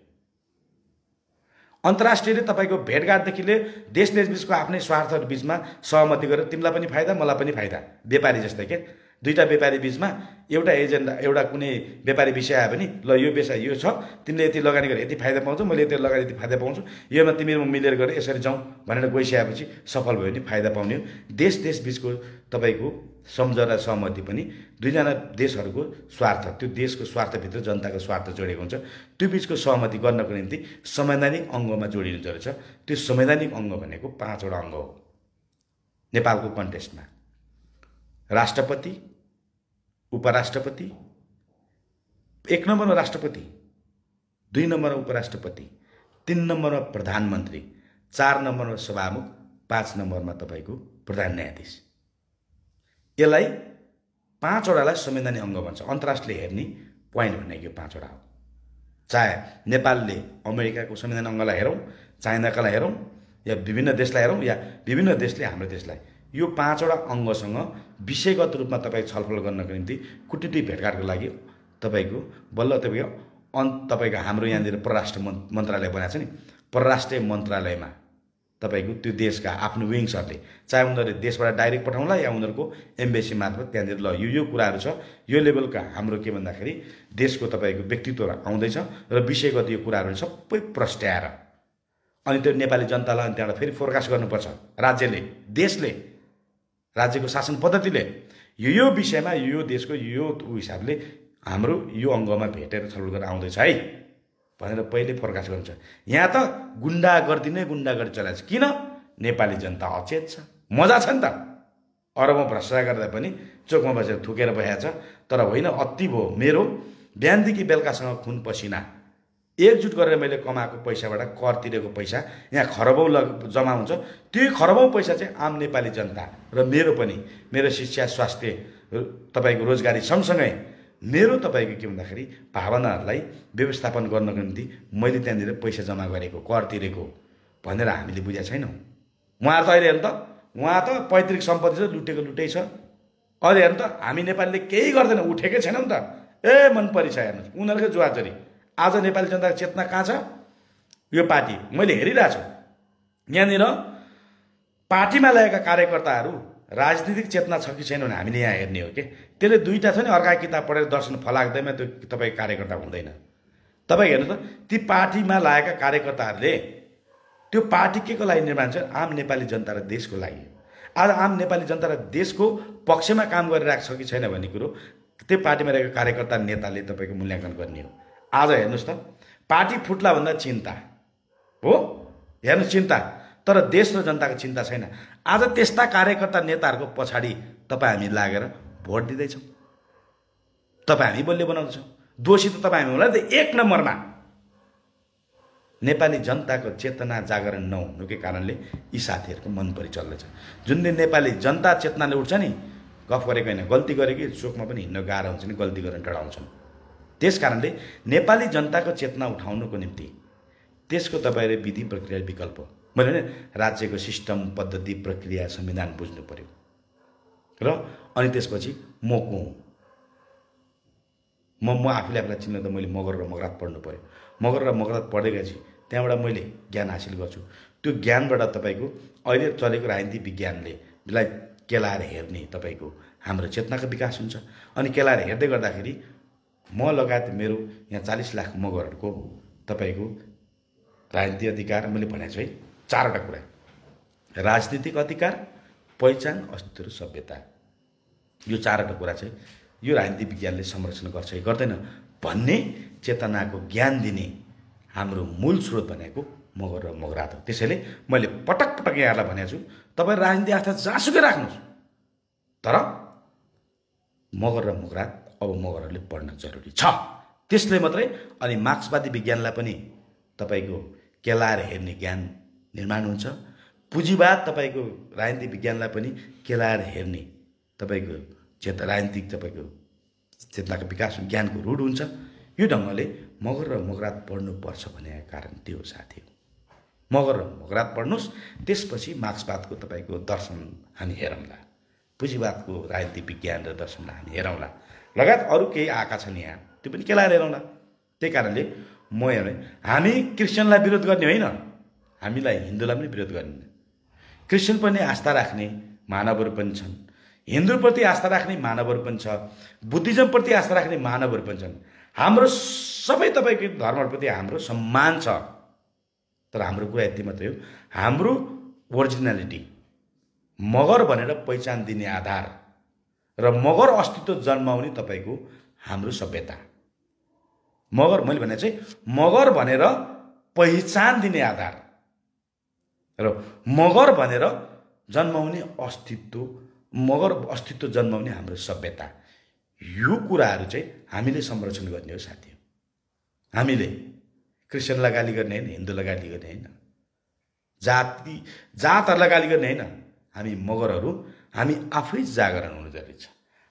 अन्तर्राष्ट्रियले तपाईँको भेटघाटदेखि लिएर देश देशबिचको आफ्नै स्वार्थहरू बिचमा सहमति गरेर तिमीलाई पनि फाइदा मलाई पनि फाइदा व्यापारी जस्तै के दुईवटा व्यापारी बिचमा एउटा एजेन्डा एउटा कुनै व्यापारी विषय आयो भने ल यो व्यवसाय यो छ तिमीले यति लगानी गरेर यति फाइदा पाउँछौ मैले यति लगानी यति फाइदा पाउँछु योमा तिमी म मिलेर गरेर यसरी जाउँ भनेर गइसकेपछि सफल भयो भने फाइदा पाउने हो देश देश बिचको तपाईँको सम्झना सहमति पनि दुईजना देशहरूको स्वार्थ त्यो देशको स्वार्थभित्र जनताको स्वार्थ जोडिएको हुन्छ त्यो बिचको सहमति गर्नको निम्ति संवैधानिक अङ्गमा जरुरी छ त्यो संवैधानिक अङ्ग भनेको पाँचवटा अङ्ग हो नेपालको कन्टेस्टमा राष्ट्रपति उपराष्ट्रपति एक नम्बरमा राष्ट्रपति दुई नम्बरमा उपराष्ट्रपति तिन नम्बरमा प्रधानमन्त्री चार नम्बरमा सभामुख पाँच नम्बरमा तपाईँको प्रधान न्यायाधीश यसलाई पाँचवटालाई संवैधानिक अङ्ग भन्छ अन्तर्राष्ट्रिय हेर्ने पोइन्ट भनेको यो पाँचवटा हो चाहे नेपालले अमेरिकाको संविधान अङ्गलाई हेरौँ चाइनाकालाई हेरौँ या विभिन्न देशलाई हेरौँ या विभिन्न देशले हाम्रो देशलाई यो पाँचवटा अङ्गसँग विषयगत रूपमा तपाईँ छलफल गर्नको निम्ति कुटनीतिक भेटघाटको लागि तपाईँको बल्ल तपाईँको अन्त तपाईँको हाम्रो यहाँनिर परराष्ट्र मन्त्रालय बनाएको छ नि परराष्ट्रिय मन्त्रालयमा तपाईँको त्यो देशका आफ्नो विङ्सहरूले चाहे उनीहरूले देशबाट डाइरेक्ट पठाउँला या उनीहरूको एम्बेसी मार्फत त्यहाँनिर ल यो यो कुराहरू छ यो लेभलका हाम्रो के भन्दाखेरि देशको तपाईँको व्यक्तित्व आउँदैछ र विषयगत यो कुराहरू सबै प्रस्ट्याएर अनि त्यो नेपाली जनतालाई अनि त्यहाँबाट फेरि फोरकास्ट गर्नुपर्छ राज्यले देशले राज्यको शासन पद्धतिले यो यो विषयमा यो देशको यो हिसाबले हाम्रो यो अङ्गमा भेटेर छलफल गरेर आउँदैछ है भनेर पहिले प्रकाश गर्नु यहाँ त गुन्डागर्दी नै गुन्डागर्दी चलाएको छ किन नेपाली जनता अचेत छ मजा छ नि त अरबमा भ्रष्टाचार गर्दा पनि चोकमा बसेर थुकेर भइहाल्छ तर होइन अति भयो मेरो बिहानदेखि बेलुकासँग खुन पसिना एकजुट गरेर मैले कमाएको पैसाबाट कर तिरेको पैसा यहाँ खरबौँ लग जम्मा हुन्छ त्यही खरबौँ पैसा चाहिँ आम नेपाली जनता र मेरो पनि मेरो शिक्षा स्वास्थ्य तपाईँको रोजगारी सँगसँगै मेरो तपाईँको के भन्दाखेरि भावनाहरूलाई व्यवस्थापन गर्नको निम्ति मैले त्यहाँनिर पैसा जम्मा गरेको कर तिरेको भनेर हामीले बुझाएको छैनौँ उहाँ त अहिले हेर्नु त उहाँ त पैतृक सम्पत्ति छ लुटेको लुटै छ अहिले हेर्नु त हामी नेपालीले केही गर्दैन उठेकै छैनौँ नि त ए मन परिछ हेर्नुहोस् उनीहरूकै जुवाचरी आज नेपाली जनताको चेतना कहाँ छ यो पार्टी मैले हेरिरहेको छु यहाँनिर पार्टीमा लगाएका कार्यकर्ताहरू राजनीतिक चेतना छ कि छैन भने हामीले यहाँ हेर्ने हो कि त्यसले दुईवटा छ नि अर्का किताब पढेर दर्शन फलाग्दैमा त्यो तपाईँको कार्यकर्ता हुँदैन तपाईँ हेर्नु त ती पार्टीमा लागेका कार्यकर्ताहरूले त्यो पार्टी के को लागि निर्माण छ आम नेपाली जनता र देशको लागि आज आम नेपाली जनता र देशको पक्षमा काम गरिरहेको छ कि छैन भन्ने कुरो त्यो पार्टीमा रहेको कार्यकर्ता नेताले तपाईँको मूल्याङ्कन गर्ने हो आज हेर्नुहोस् त पार्टी फुट्ला भन्दा चिन्ता हो हेर्नु चिन्ता तर देश र जनताको चिन्ता छैन आज त्यस्ता कार्यकर्ता नेताहरूको पछाडि तपाईँ हामी लागेर भोट दिँदैछौँ तपाईँ हामी बलियो बनाउँदैछौँ दोषी त तपाईँ हामी होला नि त एक नम्बरमा नेपाली जनताको चेतना जागरण नहुनुकै कारणले यी साथीहरूको मन परिचल्दैछ जुन दिन नेपाली जनता चेतनाले उठ्छ नि गफ गरेको होइन गल्ती गरेकै चोकमा पनि हिँड्न गाह्रो हुन्छ नि गल्ती गरेर डढाउँछन् त्यस कारणले नेपाली जनताको चेतना उठाउनुको निम्ति त्यसको तपाईँले विधि प्रक्रिया विकल्प मैले भने राज्यको सिस्टम पद्धति प्रक्रिया संविधान बुझ्नु पऱ्यो र अनि त्यसपछि म को म म आफूले आफूलाई चिन्न त मैले मगर र मगरात पढ्नु पऱ्यो मगर र मगरात पढेपछि त्यहाँबाट मैले ज्ञान हासिल गर्छु त्यो ज्ञानबाट तपाईँको अहिले चलेको राजनीति विज्ञानले लाई केलाएर हेर्ने तपाईँको हाम्रो चेतनाको विकास हुन्छ अनि केलाएर हेर्दै गर्दाखेरि म लगायत मेरो यहाँ चालिस लाख मगरहरूको तपाईँको राजनीतिक अधिकार मैले भनेको छु है चारवटा कुरा राजनीतिक अधिकार पहिचान अस्तित्व सभ्यता यो चारवटा कुरा चाहिँ यो राजनीति विज्ञानले संरक्षण गर्छ कि गर्दैन भन्ने चेतनाको ज्ञान दिने हाम्रो मूल स्रोत भनेको मगर र मगरात हो त्यसैले मैले पटक पटक यहाँहरूलाई भनेको छु तपाईँ राजनीति आस्था जहाँसुकै राख्नुहोस् तर मगर र मगरात अब मगरहरूले पढ्न जरुरी छ त्यसले मात्रै अनि मार्क्सवादी विज्ञानलाई पनि तपाईँको केलाएर हेर्ने ज्ञान निर्माण हुन्छ पुँजीवाद तपाईँको राजनीतिक विज्ञानलाई पनि केलाएर हेर्ने तपाईँको चेतना राजनीतिक तपाईँको चेतनाको विकास ज्ञानको रूढ हुन्छ यो ढङ्गले मगर र मगरात पढ्नुपर्छ भन्ने कारण त्यो साथी हो मगर र मगरात पढ्नुहोस् त्यसपछि मार्क्सवादको तपाईँको दर्शन हामी हेरौँला पुँजीवादको राजनीतिक विज्ञान र दर्शनलाई हामी हेरौँला लगायत अरू केही आएका छन् यहाँ त्यो पनि केलाएर हेरौँला त्यही कारणले म हेरेँ हामी क्रिस्चियनलाई विरोध गर्ने होइन हामीलाई हिन्दूलाई पनि विरोध गर्ने क्रिस्चियन पनि आस्था राख्ने मानवहरू पनि छन् हिन्दूप्रति आस्था राख्ने मानवहरू पनि छ बुद्धिज्मप्रति आस्था राख्ने मानवहरू पनि छन् हाम्रो सबै तपाईँको धर्मप्रति हाम्रो सम्मान छ तर हाम्रो कुरा यति मात्रै हो हाम्रो ओरिजिनालिटी मगर भनेर पहिचान दिने आधार र मगर अस्तित्व जन्माउने तपाईँको हाम्रो सभ्यता मगर मैले भने चाहिँ मगर भनेर पहिचान दिने आधार र मगर भनेर जन्माउने अस्तित्व मगर अस्तित्व जन्माउने हाम्रो सभ्यता यो कुराहरू चाहिँ हामीले संरक्षण गर्ने हो साथी हामीले क्रिस्चियनलाई गाली गर्ने होइन हिन्दूलाई गाली गर्ने होइन जाति जातहरूलाई गाली गर्ने होइन हामी मगरहरू हामी आफै जागरण हुनु जरुरी छ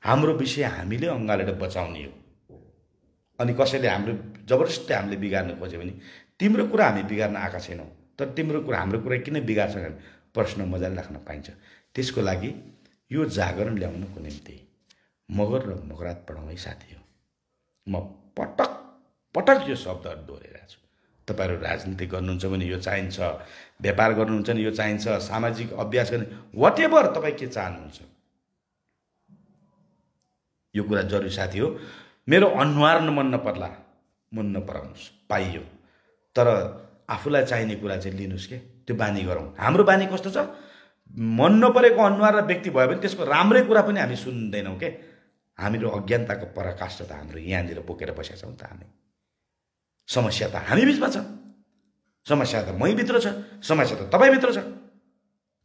हाम्रो विषय हामीले अङ्गालेर बचाउने हो अनि कसैले हाम्रो जबरजस्ती हामीले बिगार्नु खोज्यो भने तिम्रो कुरा हामी बिगार्न आएका छैनौँ तर तिम्रो कुरा हाम्रो कुरा किन बिगार्छ भने प्रश्न मजाले राख्न पाइन्छ त्यसको लागि यो जागरण ल्याउनुको निम्ति मगर र मगरात पढाउने साथी हो म पटक पटक यो शब्दहरू दोहोऱ्याइरहेको छु तपाईँहरू राजनीति गर्नुहुन्छ भने यो चाहिन्छ व्यापार गर्नुहुन्छ नि यो चाहिन्छ सामाजिक अभ्यास गर्ने वाट एभर तपाईँ के चाहनुहुन्छ यो कुरा जरुरी साथी हो मेरो अनुहार न मन नपर्ला मन नपराउनुहोस् पाइयो तर आफूलाई चाहिने कुरा चाहिँ लिनुहोस् के त्यो बानी गरौँ हाम्रो बानी कस्तो छ मन नपरेको अनुहार र व्यक्ति भयो भने त्यसको राम्रै कुरा पनि हामी सुन्दैनौँ के हाम्रो अज्ञानताको पराकाष्ठ त हाम्रो यहाँनिर बोकेर बसेका छौँ त हामी समस्या त हामी बिचमा छ समस्या त मैभित्र छ समस्या त तपाईँभित्र छ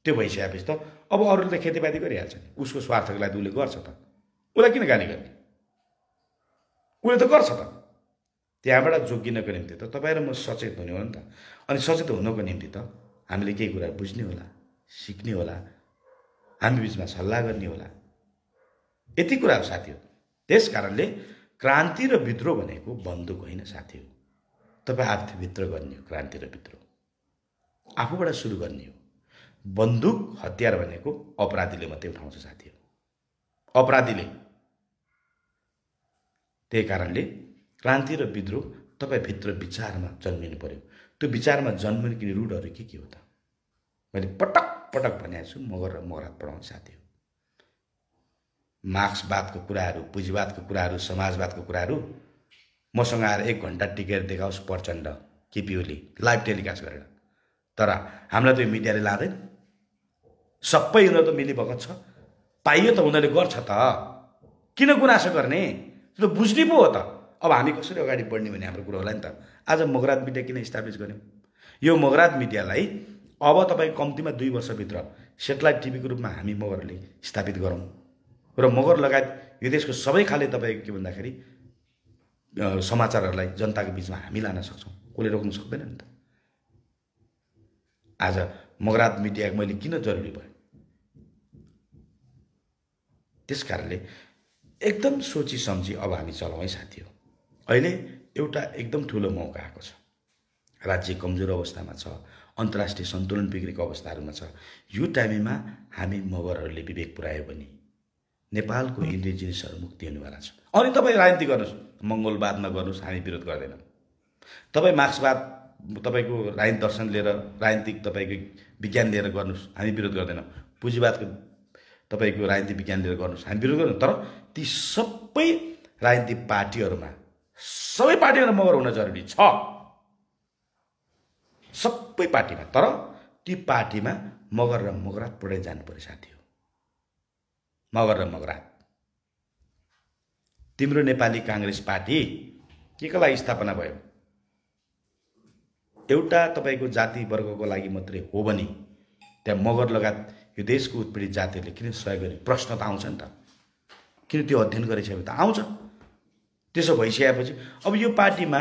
त्यो भइसकेपछि त अब अरूले त खेतीपाती गरिहाल्छ नि उसको स्वार्थको लागि उसले गर्छ त उसलाई किन गाली गर्ने उसले त गर्छ त त्यहाँबाट जोगिनको निम्ति त तपाईँ र म सचेत हुने हो नि त अनि सचेत हुनको निम्ति त हामीले केही कुरा बुझ्ने होला सिक्ने होला हामी बिचमा सल्लाह गर्ने होला यति कुरा हो साथी हो त्यस कारणले क्रान्ति र विद्रोह भनेको बन्दुक होइन साथी हो तपाईँ आफूभित्र गर्ने हो क्रान्ति र भित्र आफूबाट सुरु गर्ने हो बन्दुक हतियार भनेको अपराधीले मात्रै उठाउँछ साथी हो अपराधीले त्यही कारणले क्रान्ति र विद्रोह तपाईँभित्र विचारमा जन्मिनु पर्यो त्यो विचारमा जन्मिने रुटहरू के के हो त मैले पटक पटक भनेको छु मगर र मगरात पढाउने साथी हो मार्क्सवादको कुराहरू पुँजीवादको कुराहरू समाजवादको कुराहरू मसँग आएर एक घन्टा टिकेर देखाओस् प्रचण्ड केपिओली लाइभ टेलिकास्ट गरेर तर हामीलाई त मिडियाले लाँदैन सबै उनीहरू त मिलिभगत छ पाइयो त उनीहरूले गर्छ त किन गुनासो गर्ने त्यो त बुझ्ने पो हो त अब हामी कसरी अगाडि बढ्ने भन्ने हाम्रो कुरो होला नि त आज मगरात मिडिया किन इस्टाब्लिस गऱ्यौँ यो मगरात मिडियालाई अब तपाईँ कम्तीमा दुई वर्षभित्र सेटेलाइट टिभीको रूपमा हामी मगरले स्थापित गरौँ र मगर लगायत यो देशको सबै खाले तपाईँको के भन्दाखेरि समाचारहरूलाई जनताको बिचमा हामी लान सक्छौँ कसले रोक्न सक्दैन नि त आज मगरात मिडिया मैले किन जरुरी भयो त्यस कारणले एकदम सोची सम्झी अब हामी चलाउँ है साथी हो अहिले एउटा एकदम ठुलो मौका आएको छ राज्य कमजोर अवस्थामा छ अन्तर्राष्ट्रिय सन्तुलन बिग्रेको अवस्थाहरूमा छ यो टाइममा हामी मगरहरूले विवेक पुऱ्यायो भने नेपालको इन्डिजिनियसहरू मुक्ति हुनेवाला छ अनि तपाईँ राजनीति गर्नुहोस् मङ्गलवादमा गर्नुहोस् हामी विरोध गर्दैनौँ तपाईँ मार्क्सवाद तपाईँको राजनीति दर्शन लिएर राजनीतिक तपाईँको विज्ञान लिएर गर्नुहोस् हामी विरोध गर्दैनौँ पुँजीवादको तपाईँको राजनीति विज्ञान लिएर गर्नुहोस् हामी विरोध गर्दैनौँ तर ती सबै राजनीतिक पार्टीहरूमा सबै पार्टीहरूमा मगर हुन जरुरी छ सबै पार्टीमा तर ती पार्टीमा मगर र मगरात जानु जानुपर्ने साथी हो मगर र मगरा तिम्रो नेपाली काङ्ग्रेस पार्टी के को लागि स्थापना भयो एउटा तपाईँको जाति वर्गको लागि मात्रै हो भने त्यहाँ मगर लगायत यो देशको उत्पीडित जातिहरूले किन सहयोग गर्ने प्रश्न त आउँछ नि त किन त्यो अध्ययन गरिसकेपछि त आउँछ त्यसो भइसकेपछि अब यो पार्टीमा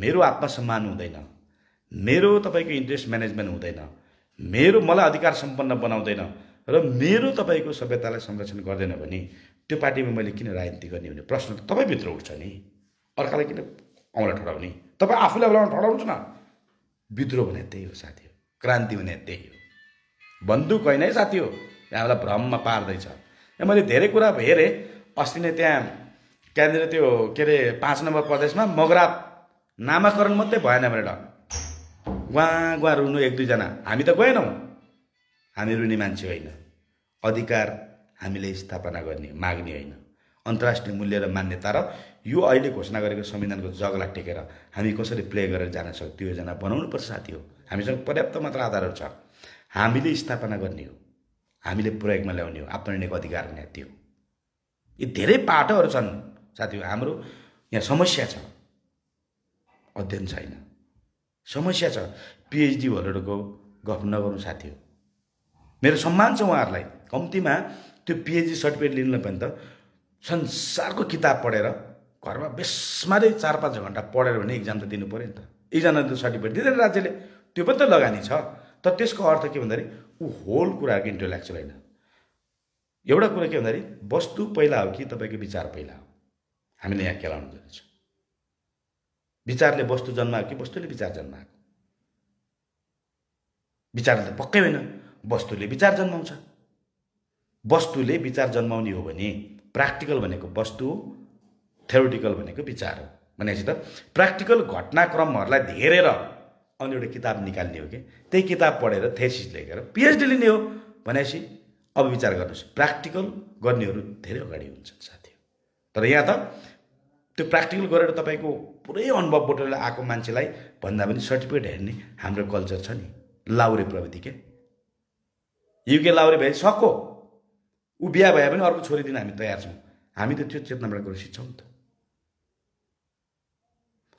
मेरो आत्मसम्मान हुँदैन मेरो तपाईँको इन्ट्रेस्ट म्यानेजमेन्ट हुँदैन मेरो मलाई अधिकार सम्पन्न बनाउँदैन र मेरो तपाईँको सभ्यतालाई संरक्षण गर्दैन भने त्यो पार्टीमा मैले किन राजनीति गर्ने भने प्रश्न त तपाईँभित्र उठ्छ नि अर्कालाई किन औँला ठडाउने तपाईँ आफूलाई औँला ठडाउनुहोस् न विद्रोह भने त्यही हो साथी हो क्रान्ति भने त्यही हो बन्दुक होइन है साथी हो हामीलाई भ्रममा पार्दैछ मैले धेरै कुरा हेरेँ अस्ति नै त्यहाँ त्यहाँनिर त्यो के अरे पाँच नम्बर प्रदेशमा मगरा नामाकरण मात्रै भएन भनेर उहाँ गुवा रुनु एक दुईजना हामी त गएनौँ हामी रुने मान्छे होइन अधिकार हामीले स्थापना गर्ने माग्ने होइन अन्तर्राष्ट्रिय मूल्य र मान्यता र यो अहिले घोषणा गरेको संविधानको जगलाई टेकेर हामी कसरी प्ले गरेर जान सक्छ त्यो योजना बनाउनुपर्छ साथी हो हामीसँग पर्याप्त मात्र आधारहरू छ हामीले स्थापना गर्ने हो हामीले प्रयोगमा ल्याउने हो आत्मनिर्णयको अधिकार हुने त्यो यी धेरै पाटोहरू छन् साथी हो हाम्रो यहाँ समस्या छ अध्ययन छैन समस्या छ पिएचडी होल्डरको गफ नगर्नु साथी हो मेरो सम्मान छ उहाँहरूलाई कम्तीमा त्यो पिएचडी सर्टिफिकेट लिनुलाई पनि त संसारको किताब पढेर घरमा बेसमारै चार पाँच घन्टा पढेर भने इक्जाम त दिनु पऱ्यो नि त एकजना त्यो सर्टिफिकेट दिँदैन राज्यले त्यो पनि त लगानी छ तर त्यसको अर्थ के भन्दाखेरि ऊ होल कुराहरूको इन्टेलेक्चुअल होइन एउटा कुरा के भन्दाखेरि वस्तु पहिला हो कि तपाईँको विचार पहिला हो हामीले यहाँ केलाउनु जरुरी विचारले वस्तु जन्माएको कि वस्तुले विचार जन्माएको विचारले त पक्कै होइन वस्तुले विचार जन्माउँछ वस्तुले विचार जन्माउने हो भने प्र्याक्टिकल भनेको वस्तु हो थ्योरिटिकल भनेको विचार हो भनेपछि त प्र्याक्टिकल घटनाक्रमहरूलाई धेरेर अनि एउटा किताब निकाल्ने हो कि त्यही किताब पढेर थेसिस लेखेर पिएचडी लिने हो भनेपछि अब विचार गर्नुहोस् प्र्याक्टिकल गर्नेहरू धेरै अगाडि हुन्छन् साथी तर यहाँ त त्यो प्र्याक्टिकल गरेर तपाईँको पुरै अनुभव बोटेर आएको मान्छेलाई भन्दा पनि सर्टिफिकेट हेर्ने हाम्रो कल्चर छ नि लाउरे प्रविधि के युके लाउरे भए सक्यो ऊ बिहा भए पनि अर्को छोरी दिन हामी तयार छौँ हामी त त्यो चेतनाबाट कुरो सिक्छौँ नि त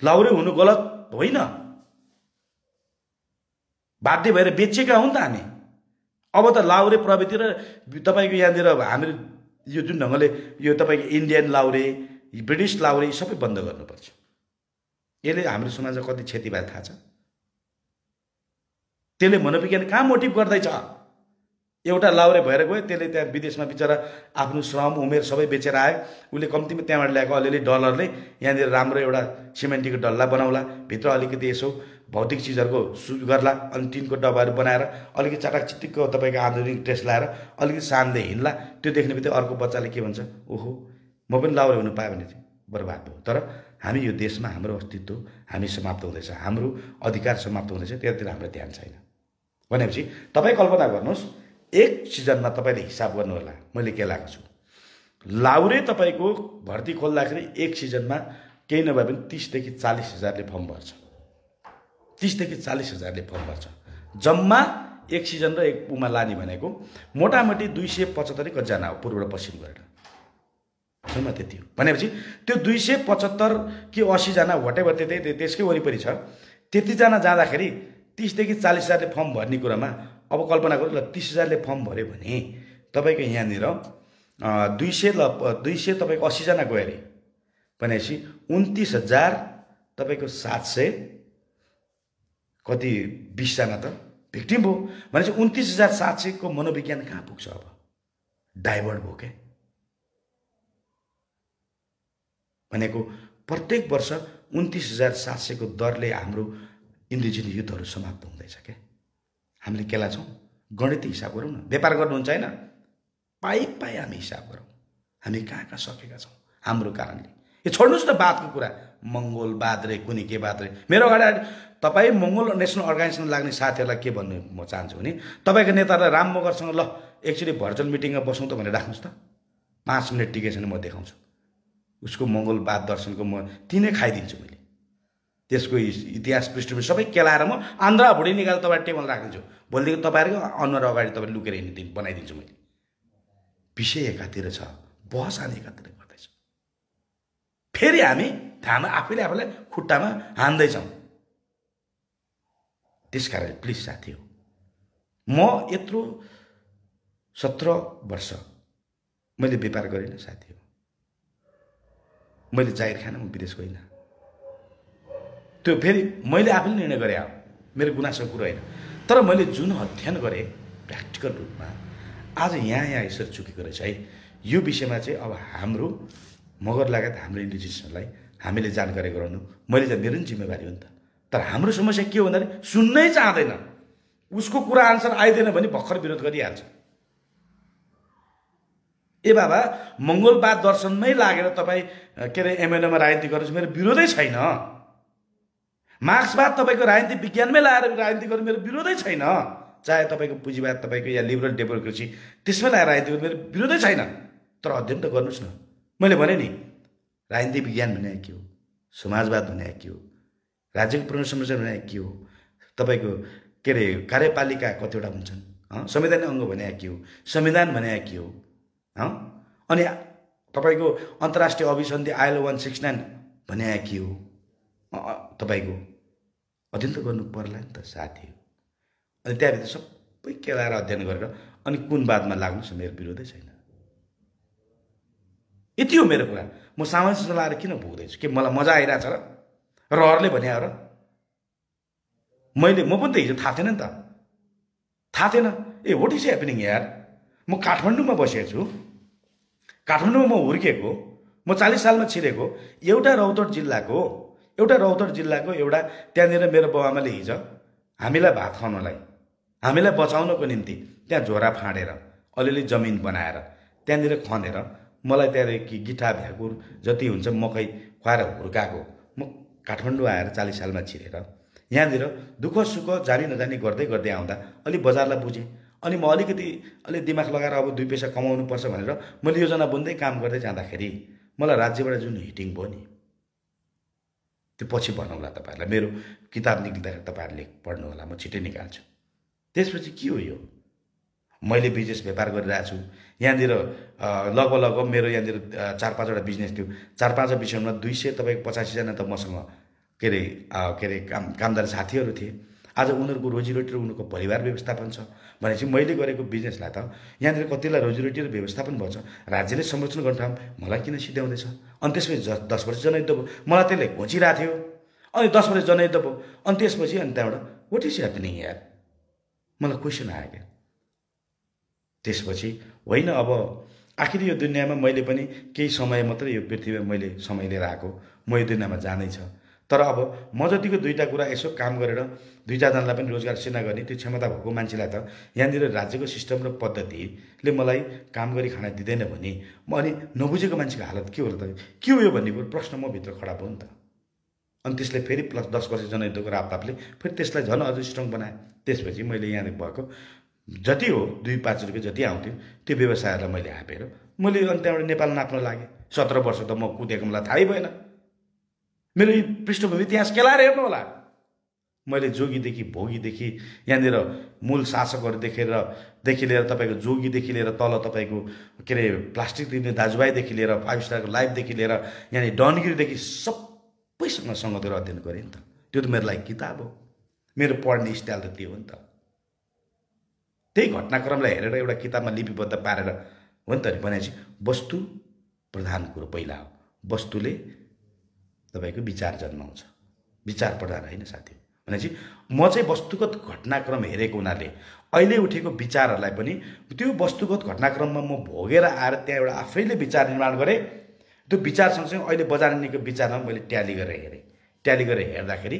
लाउरे हुनु गलत होइन बाध्य भएर हौ नि त हामी अब त लाउरे प्रविधि र तपाईँको यहाँनिर हाम्रो यो जुन ढङ्गले यो तपाईँको इन्डियन लाउरे ब्रिटिस लाउरे सबै बन्द गर्नुपर्छ यसले हाम्रो समाजमा कति क्षति भएर थाहा छ त्यसले मनोविज्ञान कहाँ मोटिभ गर्दैछ एउटा लाउरे भएर गयो त्यसले त्यहाँ विदेशमा बिचरा आफ्नो श्रम उमेर सबै बेचेर आयो उसले कम्तीमा त्यहाँबाट ल्याएको अलिअलि डलरले यहाँनिर राम्रो एउटा सिमेन्टीको डल्ला बनाउला भित्र अलिकति यसो भौतिक चिजहरूको सु गर्ला अनि टिनको डब्बाहरू बनाएर अलिकति चाटाकचिटिकको तपाईँको आधुनिक ड्रेस लाएर अलिकति सान्दै हिँड्ला त्यो देख्ने बित्तिकै अर्को बच्चाले के भन्छ ओहो म पनि लाउरे हुनु पाएँ भने चाहिँ बर्बाद भयो तर हामी यो देशमा हाम्रो अस्तित्व हामी समाप्त हुँदैछ हाम्रो अधिकार समाप्त हुँदैछ त्यतातिर हाम्रो ध्यान छैन भनेपछि तपाईँ कल्पना गर्नुहोस् एक सिजनमा तपाईँले हिसाब गर्नुहोला मैले के लगाएको छु लाउरे तपाईँको भर्ती खोल्दाखेरि एक सिजनमा केही नभए पनि तिसदेखि चालिस हजारले फर्म भर्छ तिसदेखि चालिस हजारले फर्म भर्छ जम्मा एक सिजन र एक पुमा लाने भनेको मोटामोटी दुई सय पचहत्तरै कतिजना हो पूर्व र पश्चिम गरेर जम्मा त्यति हो भनेपछि त्यो दुई सय पचहत्तर कि असीजना वाटेभर त्यतै त्यसकै वरिपरि छ त्यतिजना जाँदाखेरि तिसदेखि चालिस हजारले फर्म भर्ने कुरामा अब कल्पना गर्नु ल तिस हजारले फर्म भऱ्यो भने तपाईँको यहाँनिर दुई सय ल दुई सय तपाईँको असीजना गयो अरे भनेपछि उन्तिस हजार तपाईँको सात सय कति बिसजना त भिक्टिम भयो भनेपछि उन्तिस हजार सात सयको मनोविज्ञान कहाँ पुग्छ अब डाइभर्ट भयो क्या भनेको प्रत्येक वर्ष उन्तिस हजार सात सयको दरले हाम्रो इन्डिजिन युथहरू समाप्त हुँदैछ क्या हामीले केला छौँ गणित हिसाब गरौँ न व्यापार गर्नुहुन्छ होइन पाइ पाइ हामी हिसाब गरौँ हामी कहाँ कहाँ सकेका छौँ हाम्रो कारणले यो छोड्नुहोस् न बादको कुरा मङ्गोल बाद रे कुनै के बाद्रे मेरो अगाडि तपाईँ मङ्गोल नेसनल अर्गनाइजेसन लाग्ने साथीहरूलाई के भन्नु म चाहन्छु भने तपाईँको नेतालाई राम मगरसँग ल एकचोटि भर्चुअल मिटिङमा बसौँ त भनेर राख्नुहोस् त पाँच मिनट टिकेछ भने म देखाउँछु उसको मङ्गोल बाद दर्शनको म तिनै खाइदिन्छु मैले त्यसको इतिहास पृष्ठभूमि सबै केलाएर म आन्द्रा भुँडी निकालेर तपाईँ टेबल राखिदिन्छु भोलिदेखि तपाईँहरूको अनुहार अगाडि तपाईँ लुकेर हिँड्ने बनाइदिन्छु मैले विषय एकातिर छ बहसान एकातिर गर्दैछ फेरि हामी धाम आफैले आफैलाई खुट्टामा हान्दैछौँ त्यस कारण प्लिज साथी हो म यत्रो सत्र वर्ष मैले व्यापार गरिनँ साथी हो मैले जाहिर खान म विदेश गइनँ त्यो फेरि मैले आफैले निर्णय गरेँ अब मेरो गुनासो कुरो होइन तर मैले जुन अध्ययन गरेँ प्र्याक्टिकल रूपमा आज यहाँ यहाँ यसरी चुकेको रहेछ है यो विषयमा चाहिँ अब हाम्रो मगर लगायत हाम्रो इन्डिजिनियसहरूलाई हामीले जानकारी गराउनु मैले त मेरो नि जिम्मेवारी हो नि त तर हाम्रो समस्या के हो भन्दाखेरि सुन्नै चाहँदैन उसको कुरा आन्सर आइदिएन भने भर्खर विरोध गरिहाल्छ ए बाबा मङ्गलवाद दर्शनमै लागेर तपाईँ के अरे एमएलएमा राजनीति गर्नुहोस् मेरो विरोधै छैन मार्क्सवाद तपाईँको राजनीति विज्ञानमै लाएर राजनीति गर्नु मेरो विरोधै छैन चाहे तपाईँको पुँजीवाद तपाईँको या लिबरल डेमोक्रेसी त्यसमै लाएर राजनीति गर्नु मेरो विरोधै छैन तर अध्ययन त गर्नुहोस् न मैले भने नि राजनीति विज्ञान भने के हो समाजवाद भने के हो राज्यको पुनर्संरचना संरचना भने के हो तपाईँको के अरे कार्यपालिका कतिवटा हुन्छन् संविधानिक अङ्ग भने के हो संविधान भने के हो अनि तपाईँको अन्तर्राष्ट्रिय अभिसन्धि आइलो वान सिक्स नाइन भने के हो तपाईँको अध्ययन त गर्नु पर्ला नि त साथी हो अनि त्यहाँभित्र सबै केलाएर अध्ययन गरेर अनि कुन बादमा लाग्नुहोस् मेरो विरोधै छैन यति हो मेरो कुरा म सामाजिक लाएर किन भोग्दैछु के मलाई मजा छ र रहरले भने र मैले म पनि त हिजो थाहा थिएन नि त थाहा थिएन ए वाट इज ह्यापनिङ यार म काठमाडौँमा बसेको छु काठमाडौँमा म हुर्किएको म चालिस सालमा छिरेको एउटा रौतड जिल्लाको एउटा रौतहट जिल्लाको एउटा त्यहाँनिर मेरो बाउ आमाले हिजो हामीलाई भात खुवाउनलाई हामीलाई बचाउनको निम्ति त्यहाँ झोरा फाँडेर अलिअलि जमिन बनाएर त्यहाँनिर खनेर मलाई त्यहाँदेखि कि गिठा भ्याकुर जति हुन्छ मकै खुवाएर हुर्काएको म काठमाडौँ आएर चालिस सालमा छिरेर यहाँनिर दुःख सुख जानी नजानी गर्दै गर्दै आउँदा अलि बजारलाई बुझेँ अनि म अलिकति अलि दिमाग लगाएर अब दुई पैसा कमाउनुपर्छ भनेर मैले योजना बुन्दै काम गर्दै जाँदाखेरि मलाई राज्यबाट जुन हिटिङ भयो नि त्यो पछि भनौँला तपाईँहरूलाई मेरो किताब निक्लिँदाखेरि तपाईँहरूले होला म छिट्टै निकाल्छु त्यसपछि के हो यो मैले बिजनेस व्यापार गरिरहेको छु यहाँनिर लगभग लगभग मेरो यहाँनिर चार पाँचवटा बिजनेस थियो चार पाँचवटा बिजनेसमा दुई सय तपाईँको पचासीजना त मसँग के अरे के अरे काम कामदार साथीहरू थिए आज उनीहरूको रोजीरोटी र उनीहरूको परिवार व्यवस्थापन छ भनेपछि मैले गरेको बिजनेसलाई त यहाँनिर कतिलाई रोजीरोटी र व्यवस्थापन भन्छ राज्यले संरक्षण गर्नु ठाउँ मलाई किन सिध्याउँदैछ अनि त्यसपछि दस वर्ष जनयुद्ध भयो मलाई त्यसले घोचिरहेको थियो अनि दस वर्ष जनयुद्ध भयो अनि त्यसपछि अनि त्यहाँबाट वाट इज ह्यापनिङ यार मलाई क्वेसन आयो क्या त्यसपछि होइन अब आखिर यो दुनियाँमा मैले पनि केही समय मात्रै यो पृथ्वीमा मैले समय लिएर आएको म यो दुनियाँमा जाँदैछ तर अब म जतिको दुईवटा कुरा यसो काम गरेर दुई चारजनालाई पनि रोजगार सेना गर्ने त्यो क्षमता भएको मान्छेलाई त यहाँनिर राज्यको सिस्टम र पद्धतिले मलाई काम गरी खाना दिँदैन भने म अनि नबुझेको मान्छेको हालत के होला त के हो यो भन्ने कुरो प्रश्न म भित्र खडा भयो नि त अनि त्यसले फेरि प्लस दस वर्ष जनयुद्धको रापतापले फेरि त्यसलाई झन् अझ स्ट्रङ बनाएँ त्यसपछि मैले यहाँ भएको जति हो दुई पाँच रुपियाँ जति आउँथ्यो त्यो व्यवसायहरूलाई मैले हापेर मैले अनि त्यहाँबाट नेपाल नाप्न लागेँ सत्र वर्ष त म कुदेको मलाई थाहै भएन मेरो पृष्ठभूमि इतिहास केलाएर हेर्नु होला मैले जोगीदेखि भोगीदेखि यहाँनिर मूल शासकहरू देखेर देखि लिएर तपाईँको जोगीदेखि लिएर तल तपाईँको के अरे प्लास्टिक दिने दाजुभाइदेखि लिएर फाइभ स्टारको लाइफदेखि लिएर यहाँनिर डनगिरीदेखि सबैसँग सङ्गतेर अध्ययन गरेँ नि त त्यो त मेरो लागि किताब हो मेरो पढ्ने स्टाइल त त्यो हो नि त त्यही घटनाक्रमलाई हेरेर एउटा किताबमा लिपिबद्ध पारेर हो नि त भनेपछि वस्तु प्रधान कुरो पहिला हो वस्तुले तपाईँको विचार जन्माउँछ विचार प्रधान होइन साथी भनेपछि म चाहिँ वस्तुगत घटनाक्रम हेरेको हुनाले अहिले उठेको विचारहरूलाई पनि त्यो वस्तुगत घटनाक्रममा म भोगेर आएर त्यहाँ एउटा आफैले विचार निर्माण गरेँ त्यो विचार सँगसँगै अहिले बजार निको विचारमा मैले ट्याली गरेर हेरेँ ट्याली गरेर हेर्दाखेरि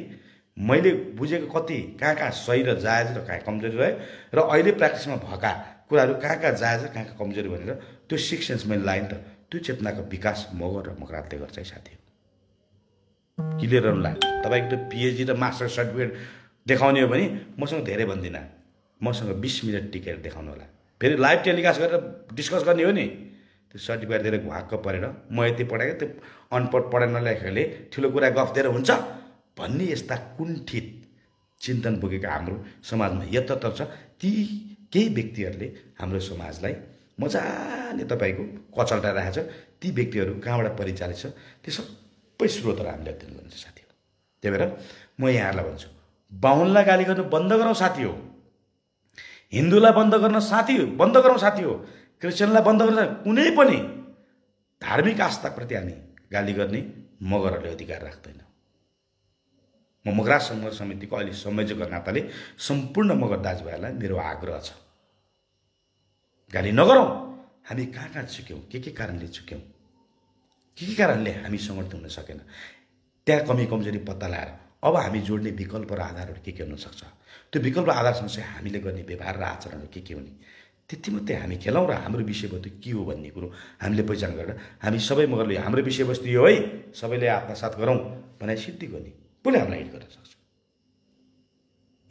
मैले बुझेको कति कहाँ कहाँ सही र जायज र कहाँ कमजोरी रहेँ र अहिले प्र्याक्टिसमा भएका कुराहरू कहाँ कहाँ जायज र कहाँ कहाँ कमजोरी भनेर त्यो सिक्स मैले लाएँ त त्यो चेतनाको विकास मगर र मकरातले गर्छ है साथी क्लियरहरू लाग्छ तपाईँको पिएचडी र मास्टर सर्टिफिकेट देखाउने हो भने मसँग धेरै भन्दिनँ मसँग बिस मिनट टिकेर देखाउनु होला फेरि लाइभ टेलिकास्ट गरेर डिस्कस गर्ने हो नि त्यो सर्टिफिकेट दिएर घुवाक्क परेर म यति पढाएको त्यो अनपढ पढाइ नलेखेकोले ठुलो कुरा गफ दिएर हुन्छ भन्ने यस्ता कुण्ठित चिन्तन बोकेको हाम्रो समाजमा यथार्थ छ ती केही व्यक्तिहरूले हाम्रो समाजलाई मजाले तपाईँको कचल्टा राखेको छ ती व्यक्तिहरू कहाँबाट परिचालित छ त्यो सब सबै स्रोतहरू हामीलाई दिनु हुन्छ साथी हो त्यही भएर म यहाँहरूलाई भन्छु बाहुनलाई गाली गर्नु बन्द गरौँ साथी हो हिन्दूलाई बन्द गर्न साथी हो बन्द गरौँ साथी हो क्रिस्चियनलाई बन्द गर्न कुनै पनि धार्मिक आस्थाप्रति हामी गाली गर्ने मगरहरूले अधिकार राख्दैन म मगरा सङ्घर्ष समितिको अहिले संयोजकको नाताले सम्पूर्ण मगर दाजुभाइहरूलाई मेरो आग्रह छ गाली नगरौँ हामी कहाँ कहाँ चुक्यौँ के के कारणले चुक्यौँ के के कारणले हामी सङ्गठित हुन सकेन त्यहाँ कमी कमजोरी पत्ता लगाएर अब हामी जोड्ने विकल्प र आधारहरू के के हुनसक्छ त्यो विकल्प आधारसँग चाहिँ हामीले गर्ने व्यवहार र आचरणहरू के के हुने त्यति मात्रै हामी खेलौँ र हाम्रो विषयवस्तु के हो भन्ने कुरो हामीले पहिचान गरेर हामी सबै मगरले हाम्रो विषयवस्तु यो है सबैले आफ्ना साथ गरौँ भनेर सिद्धि गर्ने पनि हामीलाई हिट गर्न सक्छ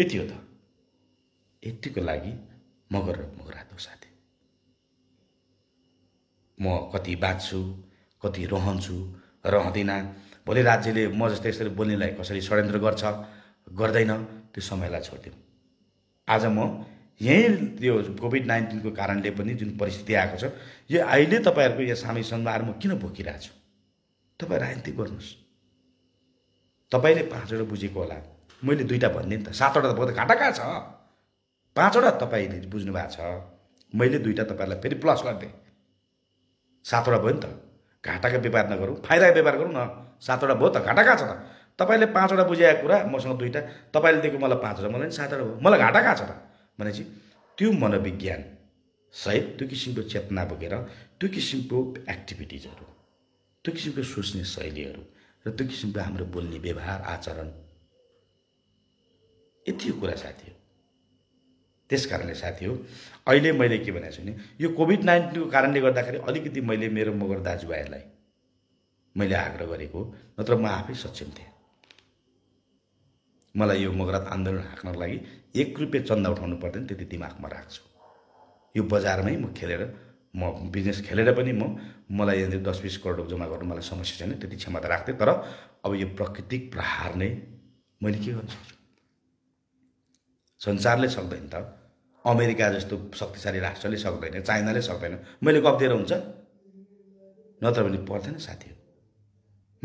यति हो त यतिको लागि मगर र मगर हातको साथी म कति बाँच्छु कति रहन्छु रहँदिनँ भोलि राज्यले म जस्तै यसरी बोल्नेलाई कसरी षड्यन्त्र गर्छ गर्दैन त्यो समयलाई छोडिदिउँ आज म यहीँ यो कोभिड नाइन्टिनको कारणले पनि जुन परिस्थिति आएको छ यो अहिले तपाईँहरूको यस हामी सन्धार म किन भोकिरहेको छु तपाईँ राजनीति गर्नुहोस् तपाईँले पाँचवटा बुझेको होला मैले दुईवटा भन्ने नि त सातवटा त बहुत घाटा कहाँ छ पाँचवटा तपाईँले बुझ्नु भएको छ मैले दुईवटा तपाईँहरूलाई फेरि प्लस गरिदिएँ सातवटा भयो नि त घाटाको व्यापार नगरौँ फाइदाको व्यापार गरौँ न सातवटा भयो त घाटा कहाँ छ त तपाईँले पाँचवटा बुझाएको कुरा मसँग दुईवटा तपाईँले दिएको मलाई पाँचवटा मलाई पनि सातवटा भयो मलाई घाटा कहाँ छ त भनेपछि त्यो मनोविज्ञान सहित त्यो किसिमको चेतना बोकेर त्यो किसिमको एक्टिभिटिजहरू त्यो किसिमको सोच्ने शैलीहरू र त्यो किसिमको हाम्रो बोल्ने व्यवहार आचरण यति कुरा साथी त्यस कारणले साथी हो अहिले मैले के भनेको छु भने यो कोभिड नाइन्टिनको कारणले गर्दाखेरि अलिकति मैले मेरो मगर दाजुभाइहरूलाई मैले आग्रह गरेको नत्र म आफै सक्षम थिएँ मलाई यो मगरात आन्दोलन हाँक्नको लागि एक रुपियाँ चन्दा उठाउनु पर्दैन त्यति दिमागमा राख्छु यो बजारमै म खेलेर म बिजनेस खेलेर पनि म मलाई यहाँनिर दस बिस करोड जम्मा गर्नु मलाई समस्या छैन त्यति क्षमता राख्थेँ तर अब यो प्राकृतिक प्रहार नै मैले के गर्न सक्छु संसारले सक्दैन त अमेरिका जस्तो शक्तिशाली राष्ट्रले सक्दैन चाइनाले सक्दैन मैले दिएर हुन्छ नत्र भने पर्दैन साथी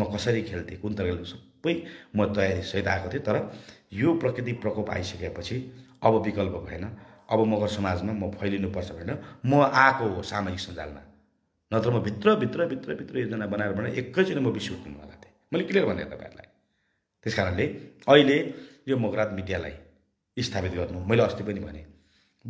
म कसरी खेल्थेँ कुन तरिकाले सबै म तयारीसहित आएको थिएँ तर यो प्रकृति प्रकोप आइसकेपछि अब विकल्प भएन अब मगर समाजमा म फैलिनुपर्छ भनेर म आएको हो सामाजिक सञ्जालमा नत्र म भित्र भित्र भित्र भित्र योजना बनाएर भने एकैचोटि म विश्व भएको थिएँ मैले क्लियर भने तपाईँहरूलाई त्यस कारणले अहिले यो मगरात मिडियालाई स्थापित गर्नु मैले अस्ति पनि भनेँ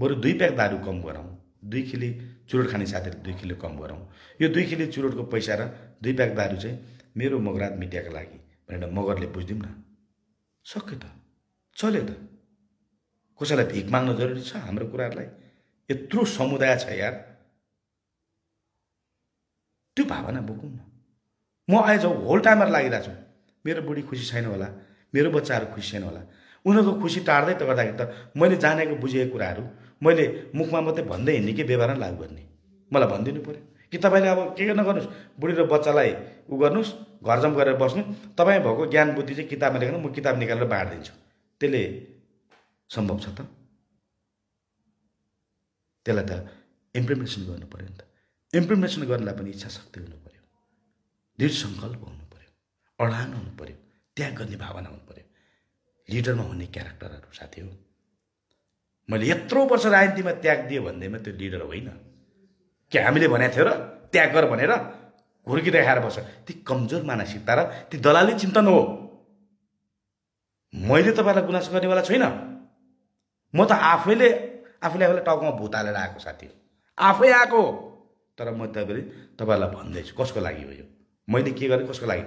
बरु दुई प्याक दारू कम गरौँ दुई खिली चुरोट खाने साथीहरू दुई किलो कम गरौँ यो दुई किलो चुरोटको पैसा र दुई प्याक दारू चाहिँ मेरो मगरात मिडियाको लागि भनेर मगरले बुझिदिउँ न सक्यो त चल्यो त कसैलाई भिख माग्न जरुरी छ हाम्रो कुराहरूलाई यत्रो समुदाय छ यार त्यो भावना बोकौँ न म आएज होल टाइमर लागिरहेको छु मेरो बुढी खुसी छैन होला मेरो बच्चाहरू खुसी छैन होला उनीहरूको खुसी टार्दै त गर्दाखेरि त मैले जानेको बुझेको कुराहरू मैले मुखमा मात्रै भन्दै हिँड्ने कि व्यवहारमा लागु गर्ने मलाई भनिदिनु पऱ्यो कि तपाईँले अब के नगर्नुहोस् बुढी र बच्चालाई ऊ गर्नुहोस् घरजम गरेर बस्नु तपाईँ भएको ज्ञान बुद्धि चाहिँ किताबमा लेख्नु म किताब निकालेर बाँडिदिन्छु त्यसले सम्भव छ त त्यसलाई त इम्प्लिमेन्टेसन गर्नु पऱ्यो नि त इम्प्लिमेन्टेसन गर्नलाई पनि इच्छा शक्ति हुनु पऱ्यो दृढ सङ्कल्प हुनु पऱ्यो अडान हुनु पऱ्यो त्याग गर्ने भावना हुनु पऱ्यो लिडरमा हुने क्यारेक्टरहरू साथी हो मैले यत्रो वर्ष राजनीतिमा त्याग दिएँ भन्दैमा त्यो लिडर होइन के हामीले भनेको थियो र त्याग गर भनेर घुर्किँदै खाएर बस्छ ती कमजोर मानसिकता र ती दलाली चिन्तन हो मैले तपाईँलाई गुनासो गर्नेवाला छुइनँ म त आफैले आफूले आफूलाई टाउकोमा भूत हालेर आएको साथी आफै आएको तर म तपाईँले तपाईँलाई भन्दैछु कसको लागि हो यो मैले के गरेँ कसको लागि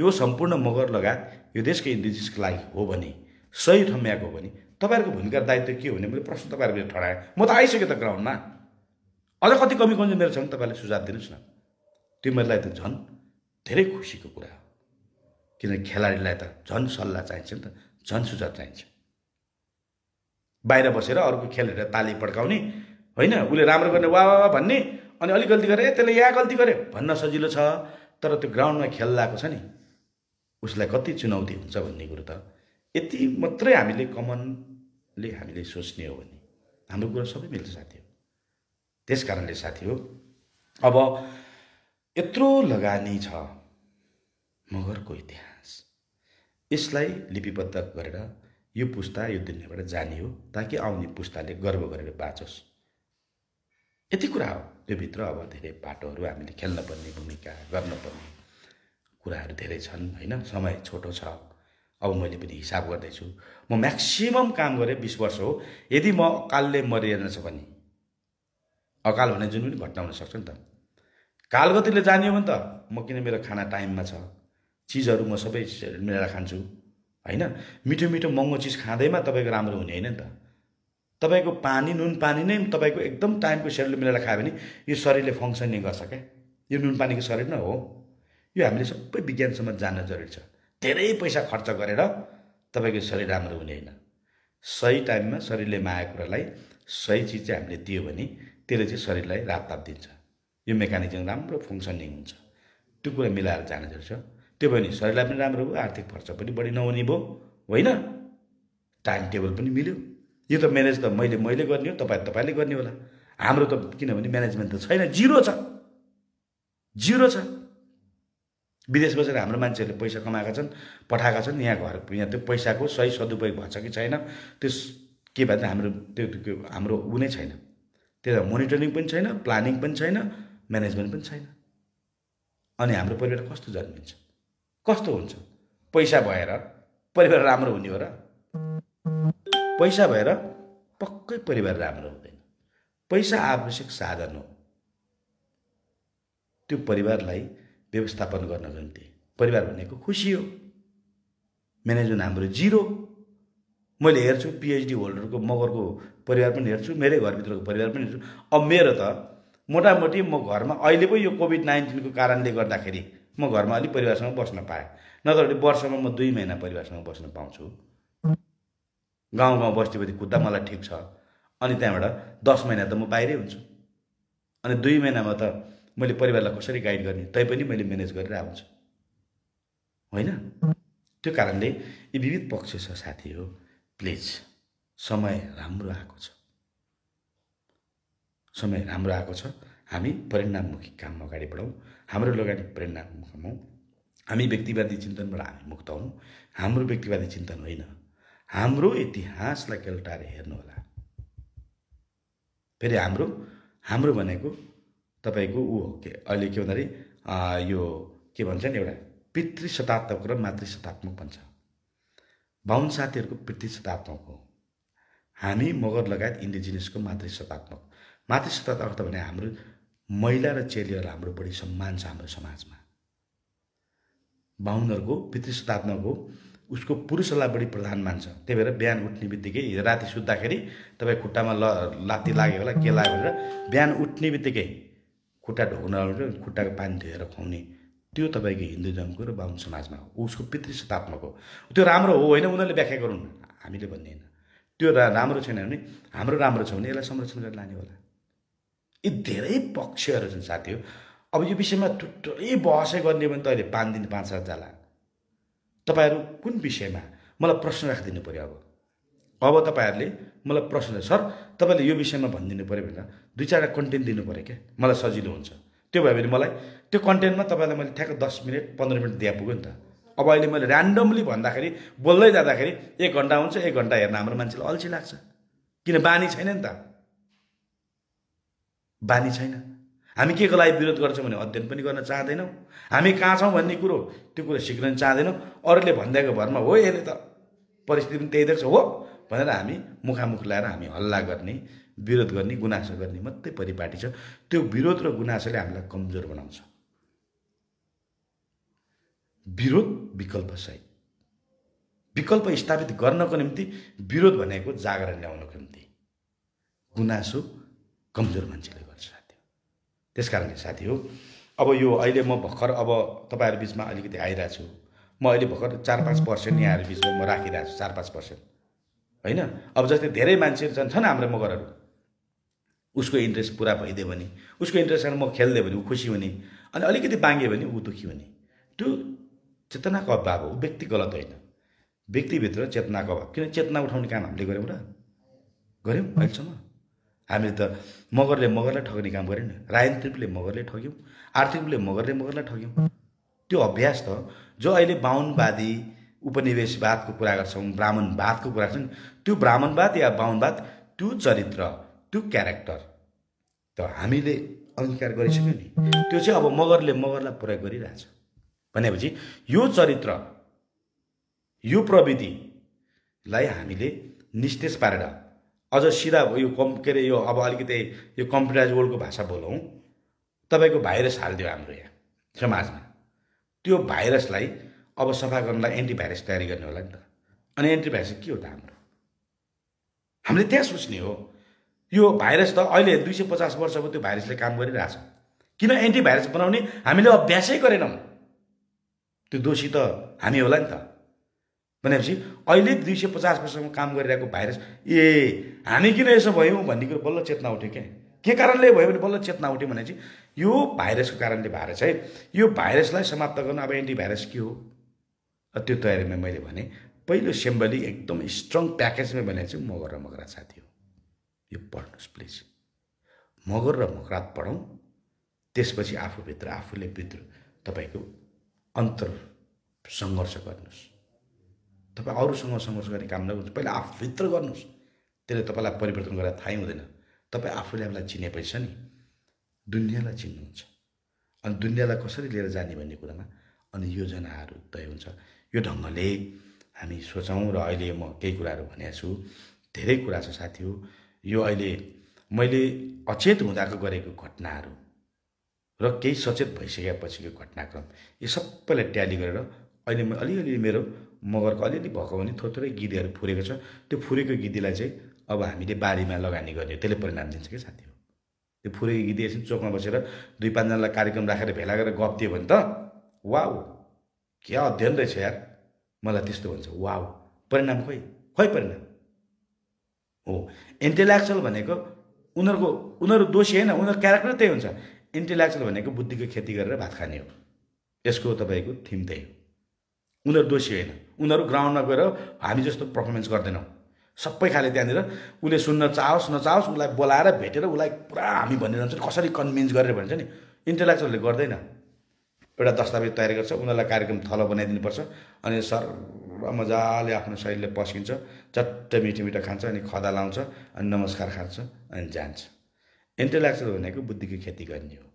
यो सम्पूर्ण मगर लगायत यो देशको इन्डिजिसको लागि हो भने सही ठम्ब्याएको हो भने तपाईँहरूको भूमिका दायित्व के हो भने मैले प्रश्न तपाईँहरूले ठडाएँ म त आइसकेँ त ग्राउन्डमा अझ कति कमी कमी मेरो छ भने तपाईँले सुझाव दिनुहोस् न त्यो मेरो त झन् धेरै खुसीको कुरा हो किनभने खेलाडीलाई त झन् सल्लाह चाहिन्छ नि त झन् सुझाव चाहिन्छ बाहिर बसेर अर्को खेल हेरेर ताली पड्काउने होइन उसले राम्रो गर्ने वा वा भन्ने अनि अलिक गल्ती गरे त्यसले यहाँ गल्ती गरे भन्न सजिलो छ तर त्यो ग्राउन्डमा खेल छ नि उसलाई कति चुनौती हुन्छ भन्ने कुरो त यति मात्रै हामीले कमनले हामीले सोच्ने हो भने हाम्रो कुरा सबै मिल्छ साथी हो त्यस कारणले साथी हो अब यत्रो लगानी छ मगरको इतिहास यसलाई लिपिबद्ध गरेर यो पुस्ता यो दुनियाँबाट जाने हो ताकि आउने पुस्ताले गर्व गरेर बाँचोस् यति कुरा हो भित्र अब धेरै पाटोहरू हामीले खेल्नपर्ने भूमिका गर्नुपर्ने कुराहरू धेरै छन् होइन समय छोटो छ अब मैले पनि हिसाब गर्दैछु म म्याक्सिमम् काम गरेँ बिस वर्ष हो यदि म अकालले मरिरहेछ भने अकाल भने जुन पनि घटना हुनसक्छ नि त कालगतिले जाने हो भने त म किन मेरो खाना टाइममा छ चिजहरू म सबै मिलाएर खान्छु होइन मिठो मिठो महँगो चिज खाँदैमा तपाईँको राम्रो हुने होइन नि त तपाईँको पानी नुन पानी नै तपाईँको एकदम टाइमको सेड्युल मिलाएर खायो भने यो शरीरले फङ्सन नै गर्छ क्या यो नुन पानीको शरीर नै हो यो हामीले सबै विज्ञानसम्म जान्न जरुरी छ धेरै पैसा खर्च गरेर तपाईँको शरीर राम्रो हुने होइन सही टाइममा शरीरले मागेको कुरालाई सही चिज चाहिँ हामीले दियो भने त्यसले चाहिँ शरीरलाई रापताप दिन्छ यो मेकानिजम राम्रो फङ्सनिङ हुन्छ त्यो कुरा मिलाएर जान जरुरी छ त्यो भयो भने शरीरलाई पनि राम्रो भयो आर्थिक खर्च पनि बढी नहुने भयो होइन टाइम टेबल पनि मिल्यो यो त म्यानेज त मैले मैले गर्ने हो तपाईँ तपाईँले गर्ने होला हाम्रो त किनभने म्यानेजमेन्ट त छैन जिरो छ जिरो छ विदेश बसेर हाम्रो मान्छेहरूले पैसा कमाएका छन् पठाएका छन् यहाँ घर यहाँ त्यो पैसाको सही सदुपयोग भएको छ कि छैन त्यो के त हाम्रो त्यो हाम्रो ऊ नै छैन त्यही भएर मोनिटरिङ पनि छैन प्लानिङ पनि छैन म्यानेजमेन्ट पनि छैन अनि हाम्रो परिवार कस्तो जन्मिन्छ कस्तो हुन्छ पैसा भएर परिवार राम्रो हुने हो र पैसा भएर पक्कै परिवार राम्रो हुँदैन पैसा आवश्यक साधन हो त्यो परिवारलाई व्यवस्थापन गर्नको निम्ति परिवार भनेको खुसी हो म्यानेजमेन्ट हाम्रो जिरो मैले हेर्छु पिएचडी होल्डरको मगरको परिवार पनि हेर्छु मेरै घरभित्रको परिवार पनि हेर्छु अब मेरो त मोटामोटी म घरमा अहिले पो यो कोभिड नाइन्टिनको कारणले गर्दाखेरि म घरमा अलिक परिवारसँग बस्न पाएँ नत्र भने वर्षमा म दुई महिना परिवारसँग बस्न पाउँछु गाउँ गाउँ बस्तीपट्टि कुद्दा मलाई ठिक छ अनि त्यहाँबाट दस महिना त म बाहिरै हुन्छु अनि दुई महिनामा त मैले परिवारलाई कसरी गाइड गर्ने तैपनि मैले म्यानेज गरेर आउँछु होइन त्यो कारणले यी विविध पक्ष छ साथी हो प्लिज समय राम्रो आएको छ समय राम्रो आएको छ हामी परिणाममुखी काम अगाडि बढौँ हाम्रो लगानी परिणाममुख हौँ हामी व्यक्तिवादी चिन्तनबाट हामी मुक्त हौँ हाम्रो व्यक्तिवादी चिन्तन होइन हाम्रो इतिहासलाई हेर्नु हेर्नुहोला फेरि हाम्रो हाम्रो भनेको तपाईँको ऊ के अहिले के भन्दाखेरि यो के भन्छ नि एउटा पितृ सतात्मक र मातृ सतात्मक भन्छ बाहुन साथीहरूको पितृ सतात्मक हो हामी मगर लगायत इन्डिजिनियसको मातृ सतात्मक मातृ सतात्मक त भने हाम्रो महिला र चेलीहरूलाई हाम्रो बढी सम्मान छ हाम्रो समाजमा बाहुनहरूको पितृ शतात्मक हो उसको पुरुषहरूलाई बढी प्रधान मान्छ त्यही भएर बिहान उठ्ने बित्तिकै राति सुत्दाखेरि तपाईँ खुट्टामा ल लात्ती लाग्यो होला के लाग्यो भनेर बिहान उठ्ने बित्तिकै खुट्टा ढोक्न खुट्टाको पानी धोएर खुवाउने त्यो तपाईँको हिन्दुजमको र बाहुन समाजमा हो उसको पितृ हो त्यो राम्रो हो होइन उनीहरूले व्याख्या गरौँ हामीले भन्ने होइन त्यो राम्रो छैन भने हाम्रो राम्रो छ भने यसलाई संरक्षण गरेर लाने होला यी धेरै पक्षहरू छन् साथी हो अब यो विषयमा टुटै बहसै गर्ने भने त अहिले पाँच दिन पाँच सात जाला तपाईँहरू कुन विषयमा मलाई प्रश्न राखिदिनु पऱ्यो अब अब तपाईँहरूले मलाई प्रश्न सर तपाईँले यो विषयमा भनिदिनु पऱ्यो भनेर दुई चारवटा कन्टेन्ट दिनु पऱ्यो क्या मलाई सजिलो हुन्छ त्यो भयो भने मलाई त्यो कन्टेन्टमा तपाईँलाई मैले ठ्याक्क दस मिनट पन्ध्र मिनट दिए पुग्यो नि त अब अहिले मैले ऱ्यान्डमली भन्दाखेरि बोल्दै जाँदाखेरि एक घन्टा हुन्छ एक घन्टा हेर्न हाम्रो मान्छेलाई अल्छी लाग्छ किन बानी छैन नि त बानी छैन हामी के को लागि विरोध गर्छौँ भने अध्ययन पनि गर्न चाहँदैनौँ हामी कहाँ छौँ भन्ने कुरो त्यो कुरो सिक्न चाहँदैनौँ अरूले भनिदिएको भरमा हो यसले त परिस्थिति पनि त्यही देख्छ हो भनेर हामी मुखामुख ल्याएर हामी हल्ला गर्ने विरोध गर्ने गुनासो गर्ने मात्रै परिपाटी छ त्यो विरोध र गुनासोले हामीलाई कमजोर बनाउँछ विरोध विकल्प विकल्पसहित विकल्प स्थापित गर्नको निम्ति विरोध भनेको जागरण ल्याउनको निम्ति गुनासो कमजोर मान्छेले गर्छ साथी त्यस कारणले साथी हो अब यो अहिले म भर्खर अब तपाईँहरू बिचमा अलिकति आइरहेको छु म अहिले भर्खर चार पाँच पर्सेन्ट यहाँहरू बिचमा म राखिरहेको छु चार पाँच पर्सेन्ट होइन अब जस्तै धेरै मान्छेहरू छन् छन् हाम्रो मगरहरू उसको इन्ट्रेस्ट पुरा भइदियो भने उसको इन्ट्रेस्ट म खेलिदियो भने ऊ खुसी हुने अनि अलिकति बाङ्ग्यो भने ऊ दुःखी हुने त्यो चेतनाको अभाव हो व्यक्ति गलत होइन व्यक्तिभित्र चेतनाको अभाव किन चेतना उठाउने काम हामीले गऱ्यौँ र गऱ्यौँ अहिलेसम्म हामीले त मगरले मगरलाई ठग्ने काम गरेन रूपले मगरले ठग्यौँ आर्थिक रूपले मगरले मगरलाई ठग्यौँ त्यो अभ्यास त जो अहिले बाहुनवादी उपनिवेशवादको कुरा गर्छौँ ब्राह्मणवादको कुरा गर्छौँ त्यो ब्राह्मणवाद या बाहुनवाद त्यो चरित्र त्यो क्यारेक्टर त हामीले अङ्गीकार गरिसक्यो नि त्यो चाहिँ अब मगरले मगरलाई प्रयोग गरिरहेछ भनेपछि यो चरित्र यो प्रविधिलाई हामीले निस्तेज पारेर अझ सिधा यो कम् के अरे यो अब अलिकति यो कम्प्युटराइज वर्ल्डको भाषा बोलौँ तपाईँको भाइरस हालिदियो हाम्रो यहाँ समाजमा त्यो भाइरसलाई अब सफा गर्नलाई एन्टिभाइरस तयारी गर्ने होला नि त अनि एन्टिभाइरस के हो त हाम्रो हामीले त्यहाँ सोच्ने हो यो भाइरस त अहिले दुई सय पचास वर्षको त्यो भाइरसले काम गरिरहेछ किन एन्टिभाइरस बनाउने हामीले अभ्यासै गरेनौँ त्यो दोषी त हामी होला नि त भनेपछि अहिले दुई सय पचास वर्षमा काम गरिरहेको भाइरस ए हामी किन यसो भयौँ भन्ने कुरो बल्ल चेतना उठ्यो क्या के कारणले भयो भने बल्ल चेतना उठ्यो भनेपछि यो भाइरसको कारणले भाइरस है यो भाइरसलाई समाप्त गर्न अब एन्टिभाइरस के हो त्यो तयारीमा मैले भने पहिलो सेम्बली एकदम स्ट्रङ प्याकेजमै भने चाहिँ मगर र मगरा साथी हो यो पढ्नुहोस् प्लिज मगर र मकरात पढौँ त्यसपछि आफूभित्र आफूले भित्र तपाईँको अन्तर सङ्घर्ष गर्नुहोस् तपाईँ अरूसँग सङ्घर्ष गर्ने काम नगर्नुहोस् पहिला आफूभित्र गर्नुहोस् त्यसले तपाईँलाई परिवर्तन गरेर थाहै हुँदैन तपाईँ आफूले आफूलाई चिनेपछि छ नि दुनियाँलाई चिन्नुहुन्छ अनि दुनियाँलाई कसरी लिएर जाने भन्ने कुरामा अनि योजनाहरू तय हुन्छ यो ढङ्गले हामी सोचौँ र अहिले म केही कुराहरू भनेको छु धेरै कुरा छ साथी हो यो अहिले मैले अचेत हुँदाको गरेको घटनाहरू र केही सचेत भइसकेपछिको घटनाक्रम यो सबैलाई ट्याली गरेर अहिले म अलिअलि मेरो मगरको अलिअलि भएको भने थोर थोरै गिदीहरू फुरेको छ त्यो फुरेको गिदीलाई चाहिँ अब हामीले बारीमा लगानी गर्ने त्यसले परिणाम दिन्छ क्या साथी हो त्यो फुरेको गिदी यसरी चोकमा बसेर दुई पाँचजनालाई कार्यक्रम राखेर भेला गरेर गफ दियो भने त वाउ क्या अध्ययन रहेछ यार मलाई त्यस्तो भन्छ वाउ परिणाम खोइ खोइ परिणाम हो इन्टेलेक्चुअल भनेको उनीहरूको उनीहरू दोषी होइन उनीहरूको क्यारेक्टर त्यही हुन्छ इन्टेलेक्चुअल भनेको बुद्धिको खेती गरेर भात खाने हो यसको तपाईँको थिम त्यही हो उनीहरू दोषी होइन उनीहरू ग्राउन्डमा गएर हामी जस्तो पर्फर्मेन्स गर्दैनौँ सबै खाले त्यहाँनिर उसले सुन्न चाहोस् नचाहोस् उसलाई बोलाएर भेटेर उसलाई पुरा हामी भनिरहन्छ कसरी कन्भिन्स गरेर भन्छ नि इन्टेलेक्चुअलले गर्दैन एउटा दस्तावेज तयार गर्छ उनीहरूलाई कार्यक्रम थलो बनाइदिनुपर्छ अनि सर पुरा मजाले आफ्नो शरीरले पस्किन्छ चट्ट मिठो मिठो खान्छ अनि खदा लाउँछ अनि नमस्कार खान्छ अनि जान्छ इन्टेलेक्चुअल भनेको बुद्धिको खेती गर्ने हो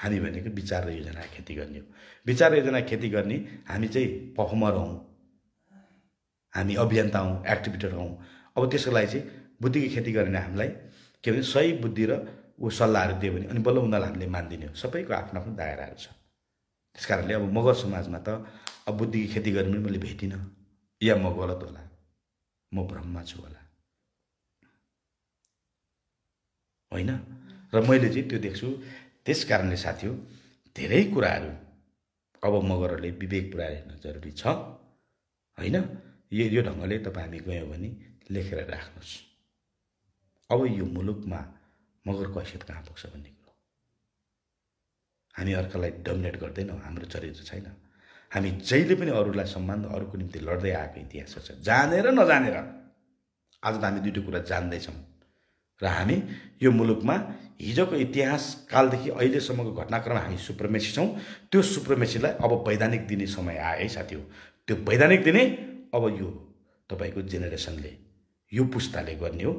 हामी भनेको विचार र योजना खेती गर्ने हो विचार योजना खेती गर्ने हामी चाहिँ पर्फमर हौँ हामी अभियन्ता हौँ एक्टिभिटर हौँ अब त्यसको लागि चाहिँ बुद्धिको खेती गर्ने हामीलाई के भने सही बुद्धि र ऊ सल्लाहहरू दियो भने अनि बल्ल उनीहरूलाई हामीले मानिदिने हो सबैको आफ्नो आफ्नो दायराहरू छ त्यस कारणले अब मगर समाजमा त अब बुद्धिको खेती गर्ने पनि मैले भेटिनँ या म गलत होला म भ्रममा छु होला होइन र मैले चाहिँ त्यो देख्छु त्यस कारणले साथी हो धेरै कुराहरू अब मगरहरूले विवेक पुऱ्याएर हेर्न जरुरी छ होइन यो यो ढङ्गले तपाईँ हामी गयौँ भने लेखेर राख्नुहोस् अब यो मुलुकमा मगरको हैसियत कहाँ पुग्छ भन्ने कुरो हामी अर्कालाई डोमिनेट गर्दैनौँ हाम्रो चरित्र छैन हामी जहिले पनि अरूलाई सम्मान अरूको निम्ति लड्दै आएको इतिहास छ जानेर नजानेर आज त हामी दुइटै कुरा जान्दैछौँ र हामी यो मुलुकमा हिजोको इतिहास कालदेखि अहिलेसम्मको घटनाक्रम हामी सुप्रमेसी छौँ त्यो सुप्रमेसीलाई अब वैधानिक दिने समय आए है साथी हो त्यो वैधानिक दिने अब यो तपाईँको जेनेरेसनले यो पुस्ताले गर्ने हो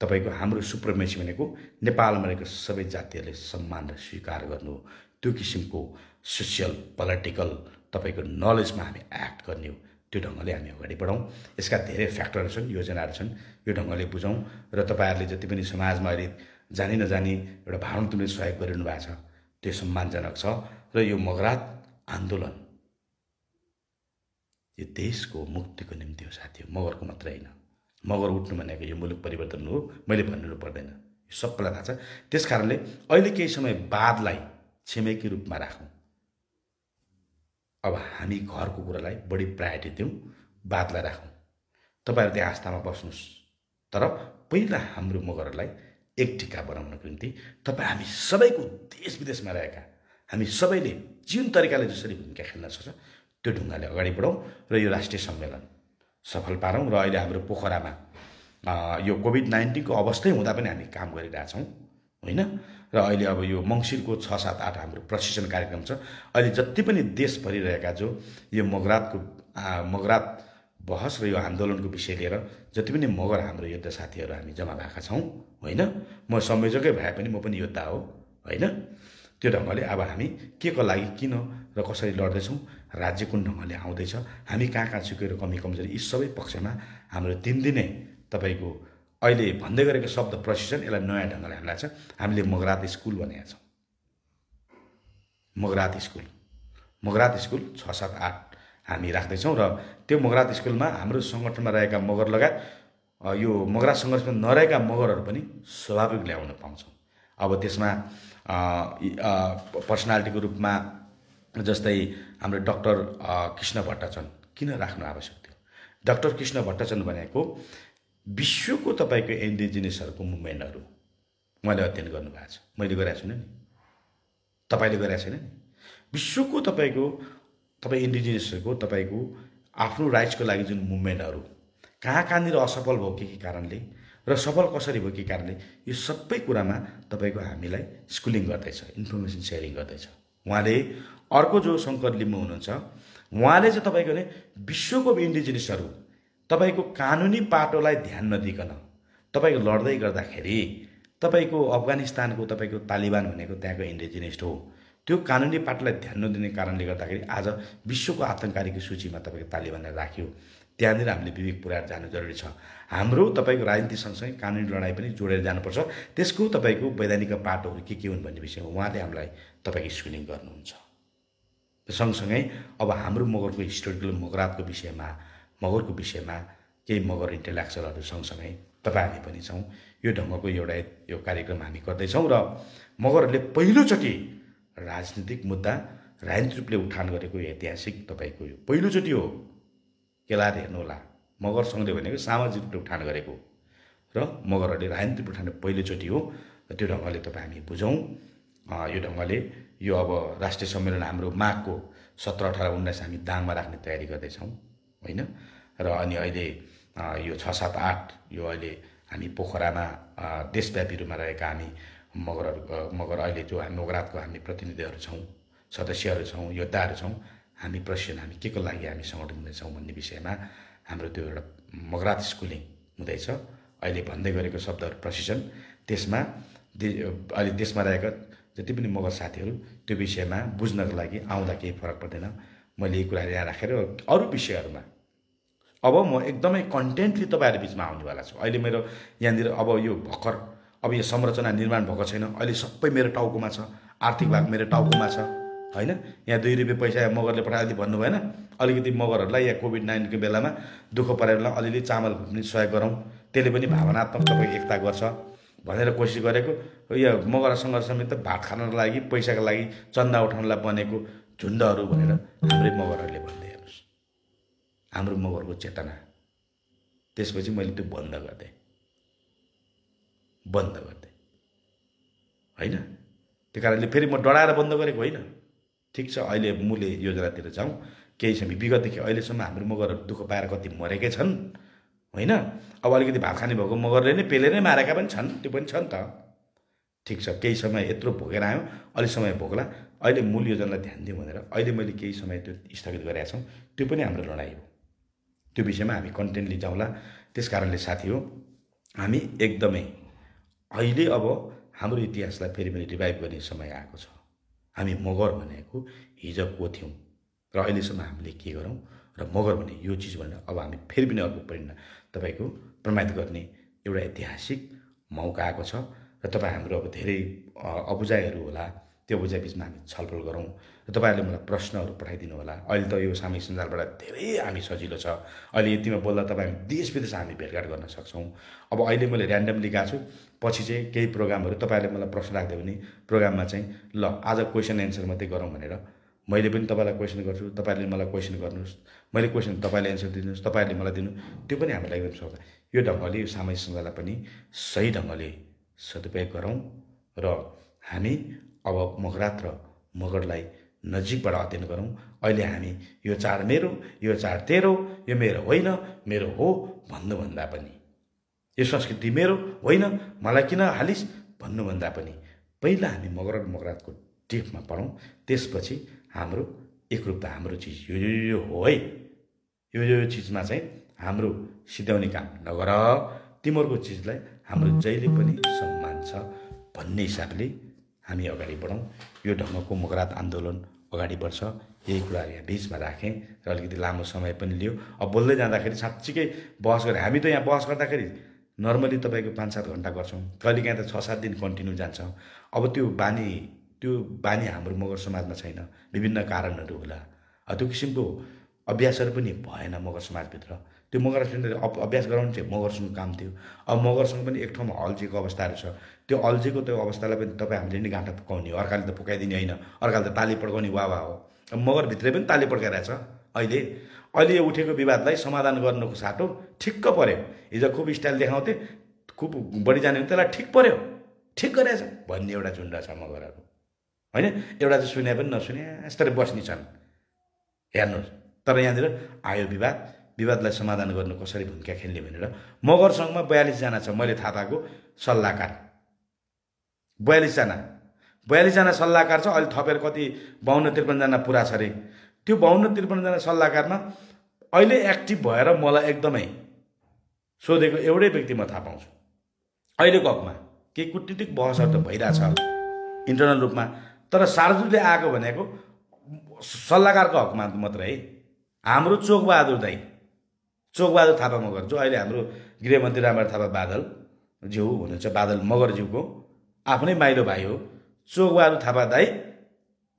तपाईँको हाम्रो सुप्रमेसी भनेको नेपालमा रहेको सबै जातिहरूले सम्मान र स्वीकार गर्नु हो त्यो किसिमको सोसियल पोलिटिकल तपाईँको नलेजमा हामी एक्ट गर्ने हो त्यो ढङ्गले हामी अगाडि बढाउँ यसका धेरै फ्याक्टरहरू छन् योजनाहरू छन् यो ढङ्गले बुझौँ र तपाईँहरूले जति पनि समाजमा अहिले जानी नजानी एउटा भावना भावनात्मक सहयोग गरिनु भएको छ त्यो सम्मानजनक छ र यो मगरात आन्दोलन यो देशको मुक्तिको निम्ति हो साथी हो मगरको मात्रै होइन मगर उठ्नु भनेको यो मुलुक परिवर्तन हो मैले भन्नु पर्दैन यो सबैलाई थाहा छ त्यस कारणले अहिले केही समय बादलाई छिमेकी रूपमा राखौँ अब हामी घरको कुरालाई बढी प्रायोरिटी दिउँ बादलाई राखौँ तपाईँहरू त्यहाँ आस्थामा बस्नुहोस् तर पहिला हाम्रो मगरलाई एक टिका बनाउनको निम्ति तपाईँ हामी सबैको देश विदेशमा रहेका हामी सबैले जुन तरिकाले जसरी भूमिका खेल्न सक्छ त्यो ढुङ्गाले अगाडि बढाउँ र यो राष्ट्रिय सम्मेलन सफल पारौँ र अहिले हाम्रो पोखरामा यो कोभिड नाइन्टिनको अवस्थै हुँदा पनि हामी काम गरिरहेछौँ होइन र अहिले अब यो मङ्सिरको छ सात आठ हाम्रो प्रशिक्षण कार्यक्रम छ अहिले जति पनि देशभरि रहेका जो यो मगरातको मगरात बहस र यो आन्दोलनको विषय लिएर जति पनि मगर हाम्रो योद्धा साथीहरू हामी जम्मा भएका छौँ होइन म संयोजकै भए पनि म पनि योद्धा हो होइन त्यो ढङ्गले अब हामी के को लागि किन र कसरी लड्दैछौँ राज्य कुन ढङ्गले आउँदैछ हामी कहाँ कहाँ सुकेर कमी कमजोरी यी सबै पक्षमा हाम्रो तिन दिनै तपाईँको अहिले भन्दै गरेको शब्द प्रशिक्षण यसलाई नयाँ ढङ्गले हामीलाई छ हामीले मगरात स्कुल भनेका छौँ मगरात स्कुल मगरात स्कुल छ सात आठ हामी राख्दैछौँ र त्यो मगरात स्कुलमा हाम्रो सङ्गठनमा रहेका मगर लगायत यो मगरात सङ्गठनमा नरहेका मगरहरू पनि स्वाभाविक ल्याउन पाउँछौँ अब त्यसमा पर्सनालिटीको रूपमा जस्तै हाम्रो डक्टर कृष्ण भट्ट किन राख्नु आवश्यक थियो डक्टर कृष्ण भट्टचन्द भनेको विश्वको तपाईँको इन्डिजिनियसहरूको मुभमेन्टहरू उहाँले अध्ययन गर्नुभएको छ मैले गराएको छुइनँ नि तपाईँले गराएको छैन नि विश्वको तपाईँको तपाईँ इन्डिजिनियसहरूको तपाईँको आफ्नो राइट्सको लागि जुन मुभमेन्टहरू कहाँ कहाँनिर असफल भयो के के कारणले र सफल कसरी भयो के कारणले यो सबै कुरामा तपाईँको हामीलाई स्कुलिङ गर्दैछ इन्फर्मेसन सेयरिङ गर्दैछ उहाँले अर्को जो शङ्कर लिम्बू हुनुहुन्छ उहाँले चाहिँ तपाईँको नै विश्वको इन्डिजिनियसहरू तपाईँको कानुनी पाटोलाई ध्यान नदिकन तपाईँको लड्दै गर्दाखेरि तपाईँको अफगानिस्तानको तपाईँको तालिबान भनेको त्यहाँको इन्डिजिनिस्ट हो त्यो कानुनी पाटोलाई ध्यान नदिने कारणले गर्दाखेरि आज विश्वको आतङ्कारीको सूचीमा तपाईँको तालिबानलाई राख्यो त्यहाँनिर हामीले विवेक पुऱ्याएर जानु जरुरी छ हाम्रो तपाईँको राजनीति सँगसँगै कानुनी लडाइँ पनि जोडेर जानुपर्छ त्यसको तपाईँको वैधानिक पाटोहरू के के हुन् भन्ने विषयमा उहाँले हामीलाई तपाईँको स्क्रिनिङ गर्नुहुन्छ सँगसँगै अब हाम्रो मगरको हिस्टोरिकल मगरातको विषयमा मगरको विषयमा केही मगर इन्टेलेक्चुअलहरू सँगसँगै तपाईँ हामी पनि छौँ यो ढङ्गको एउटा यो कार्यक्रम हामी गर्दैछौँ र मगरहरूले पहिलोचोटि राजनीतिक मुद्दा राजेन्द्र रूपले उठान गरेको ऐतिहासिक तपाईँको यो पहिलोचोटि हो केलाएर हेर्नुहोला मगर भनेको सामाजिक रूपले उठान गरेको र मगरहरूले राजनीति रूपले उठाने पहिलोचोटि हो र त्यो ढङ्गले तपाईँ हामी बुझौँ यो ढङ्गले यो अब राष्ट्रिय सम्मेलन हाम्रो माघको सत्र अठार उन्नाइस हामी दाङमा राख्ने तयारी गर्दैछौँ होइन र अनि अहिले यो छ सात आठ यो अहिले हामी पोखरामा देशव्यापी रूपमा रहेका हामी मगरहरू मगर अहिले जो हामी मगरातको हामी प्रतिनिधिहरू छौँ सदस्यहरू छौँ योद्धाहरू छौँ हामी प्रशिक्षण हामी के को लागि हामी सङ्गठन हुँदैछौँ भन्ने विषयमा हाम्रो त्यो एउटा मगरात स्कुलिङ हुँदैछ अहिले भन्दै गरेको शब्दहरू प्रशिक्षण त्यसमा दे अहिले देशमा रहेका जति पनि मगर साथीहरू त्यो विषयमा बुझ्नको लागि आउँदा केही फरक पर्दैन मैले यी कुराहरू यहाँ राखेर अरू विषयहरूमा अब म एकदमै कन्टेन्टली तपाईँहरू बिचमा आउनेवाला छु अहिले मेरो यहाँनिर अब यो भर्खर अब यो संरचना निर्माण भएको छैन अहिले सबै मेरो टाउकोमा छ आर्थिक भाग मेरो टाउकोमा छ होइन यहाँ दुई रुपियाँ पैसा मगरले पठाएदेखि भन्नु भएन अलिकति मगरहरूलाई यहाँ कोभिड नाइन्टिनको बेलामा दुःख परेरलाई अलिअलि चामल पनि सहयोग गरौँ त्यसले पनि भावनात्मक तपाईँको एकता गर्छ भनेर कोसिस गरेको यो मगर समेत भात खानको लागि पैसाको लागि चन्दा उठाउनलाई बनेको झुन्डहरू भनेर हाम्रै मगरहरूले भन्दै हाम्रो मगरको चेतना त्यसपछि मैले त्यो बन्द गरिदिएँ बन्द गर्दे होइन त्यो कारणले फेरि म डढाएर बन्द गरेको होइन ठिक छ अहिले मुले योजनातिर जाउँ केही समय विगतदेखि अहिलेसम्म हाम्रो मगरहरू दुःख पाएर कति मरेकै छन् होइन अब अलिकति भात खाने भएको मगरले नै पेले नै मारेका पनि छन् त्यो पनि छ नि त ठिक छ केही समय यत्रो भोगेर आयौँ अलिक समय भोग्ला अहिले मूल योजनालाई ध्यान दिउँ भनेर अहिले मैले केही समय त्यो स्थगित गरेका छौँ त्यो पनि हाम्रो लडाइँ हो त्यो विषयमा हामी कन्टेन्ट लिँदा होला त्यस कारणले साथी हो हामी एकदमै अहिले अब हाम्रो इतिहासलाई फेरि पनि रिभाइभ गर्ने समय आएको छ हामी मगर भनेको हिजो को थियौँ र अहिलेसम्म हामीले के गरौँ र मगर भने यो चिज भनेर अब हामी फेरि पनि अर्को परिणाम तपाईँको प्रमाणित गर्ने एउटा ऐतिहासिक मौका आएको छ र तपाईँ हाम्रो अब धेरै अबुजाइहरू होला त्यो बुझाइबिचमा हामी छलफल गरौँ र तपाईँहरूले मलाई प्रश्नहरू पठाइदिनु होला अहिले त यो सामाजिक सञ्जालबाट धेरै हामी सजिलो छ अहिले यतिमा बोल्दा तपाईँ देश विदेश हामी भेटघाट गर्न सक्छौँ अब अहिले मैले ऱ्यान्डमली गएको छु पछि चाहिँ केही प्रोग्रामहरू तपाईँहरूले मलाई प्रश्न राखिदियो भने प्रोग्राममा चाहिँ ल आज क्वेसन एन्सर मात्रै गरौँ भनेर मैले पनि तपाईँलाई क्वेसन गर्छु तपाईँहरूले मलाई क्वेसन गर्नुहोस् मैले क्वेसन तपाईँले एन्सर दिनुहोस् तपाईँहरूले मलाई दिनु त्यो पनि हामीलाई एकदम सक्छ यो ढङ्गले यो सामाजिक सञ्जाललाई पनि सही ढङ्गले सदुपयोग गरौँ र हामी अब मगरात र मगरलाई नजिकबाट अध्ययन गरौँ अहिले हामी यो चाड मेरो यो चाड तेरो यो मेरो होइन मेरो हो भन्नुभन्दा पनि यो संस्कृति मेरो होइन मलाई किन हालिस भन्नुभन्दा पनि पहिला हामी मगर र मगरातको टेपमा पढौँ त्यसपछि हाम्रो एकरूपता हाम्रो चिज यो यो हो है यो यो चिजमा चाहिँ हाम्रो सिद्ध्याउने काम नगर तिमीहरूको चिजलाई हाम्रो जहिले पनि सम्मान छ भन्ने हिसाबले हामी अगाडि बढौँ यो ढङ्गको मुखरात आन्दोलन अगाडि बढ्छ यही कुराहरू यहाँ बिचमा राखेँ र अलिकति लामो समय पनि लियो अब बोल्दै जाँदाखेरि साँच्चीकै बहस गरेँ हामी त यहाँ बहस गर्दाखेरि नर्मली तपाईँको पाँच सात घन्टा गर्छौँ कहिले काहीँ त छ सात दिन कन्टिन्यू जान्छौँ अब त्यो बानी त्यो बानी हाम्रो मगर समाजमा छैन विभिन्न कारणहरू होला त्यो किसिमको अभ्यासहरू पनि भएन मगर समाजभित्र त्यो मगरसँग अभ्यास गराउनु चाहिँ मगरसँग काम थियो अब मगरसँग पनि एक ठाउँमा अल्झेको अवस्थाहरू छ त्यो अल्झेको त्यो अवस्थालाई पनि तपाईँ हामीले नि घाँटा पुकाउने हो अर्काले त पुकाइदिने होइन अर्काले त ताली पड्काउने वा वा हो अब मगरभित्रै पनि ताली पड्काइरहेछ अहिले अहिले उठेको विवादलाई समाधान गर्नुको साटो ठिक्क पऱ्यो हिजो खुब स्टाइल देखाउँथे खुब बढी जाने त्यसलाई ठिक पऱ्यो ठिक गरेछ भन्ने एउटा झुन्डा छ मगरहरू होइन एउटा चाहिँ सुने पनि नसुने यस्तरी बस्ने छन् हेर्नुहोस् तर यहाँनिर आयो विवाद विवादलाई समाधान गर्नु कसरी भूमिका खेल्ने भनेर मगर सङ्घमा बयालिसजना छ मैले थाहा पाएको सल्लाहकार बयालिसजना बयालिसजना सल्लाहकार छ अहिले थपेर कति बाहन्न त्रिपन्नजना पुरा छ अरे त्यो बाहन्न त्रिपन्नजना सल्लाहकारमा अहिले एक्टिभ भएर मलाई एकदमै सोधेको एउटै व्यक्ति म थाहा पाउँछु अहिलेको हकमा केही कुटनीतिक बहसहरू त भइरहेछ इन्टरनल रूपमा तर सार्वजनिकले आएको भनेको सल्लाहकारको हकमा मात्रै है हाम्रो चोकबहादुर दाई चोकबहादुर थापा मगर जो अहिले हाम्रो गृहमन्त्री रामबहादुर थापा बादल ज्यू हुनुहुन्छ बादल मगरज्यूको आफ्नै माइलो भाइ हो चोकबहादुर थापा दाई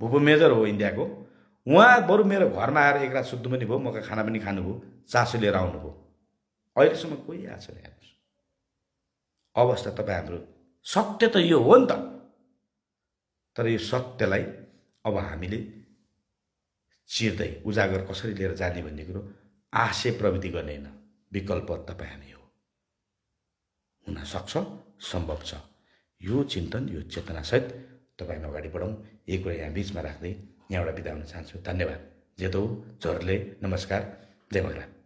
भूपू मेजर हो इन्डियाको उहाँ बरु मेरो घरमा आएर एक रात सुत्नु पनि भयो मका खाना पनि खानुभयो चासो लिएर आउनुभयो अहिलेसम्म कोही आएको छैन हेर्नुहोस् अवस्था तपाईँ हाम्रो सत्य त यो हो नि त तर यो सत्यलाई अब हामीले चिर्दै उजागर कसरी लिएर जाने भन्ने कुरो आशय प्रविधि गर्ने होइन विकल्प तपाईँ हामी हो सक्छ सम्भव छ यो चिन्तन यो चेतनासहित तपाईँमा अगाडि बढौँ यही कुरा यहाँ बिचमा राख्दै यहाँबाट बिदा हुन चाहन्छु धन्यवाद जेतो झोरले नमस्कार जय महाराज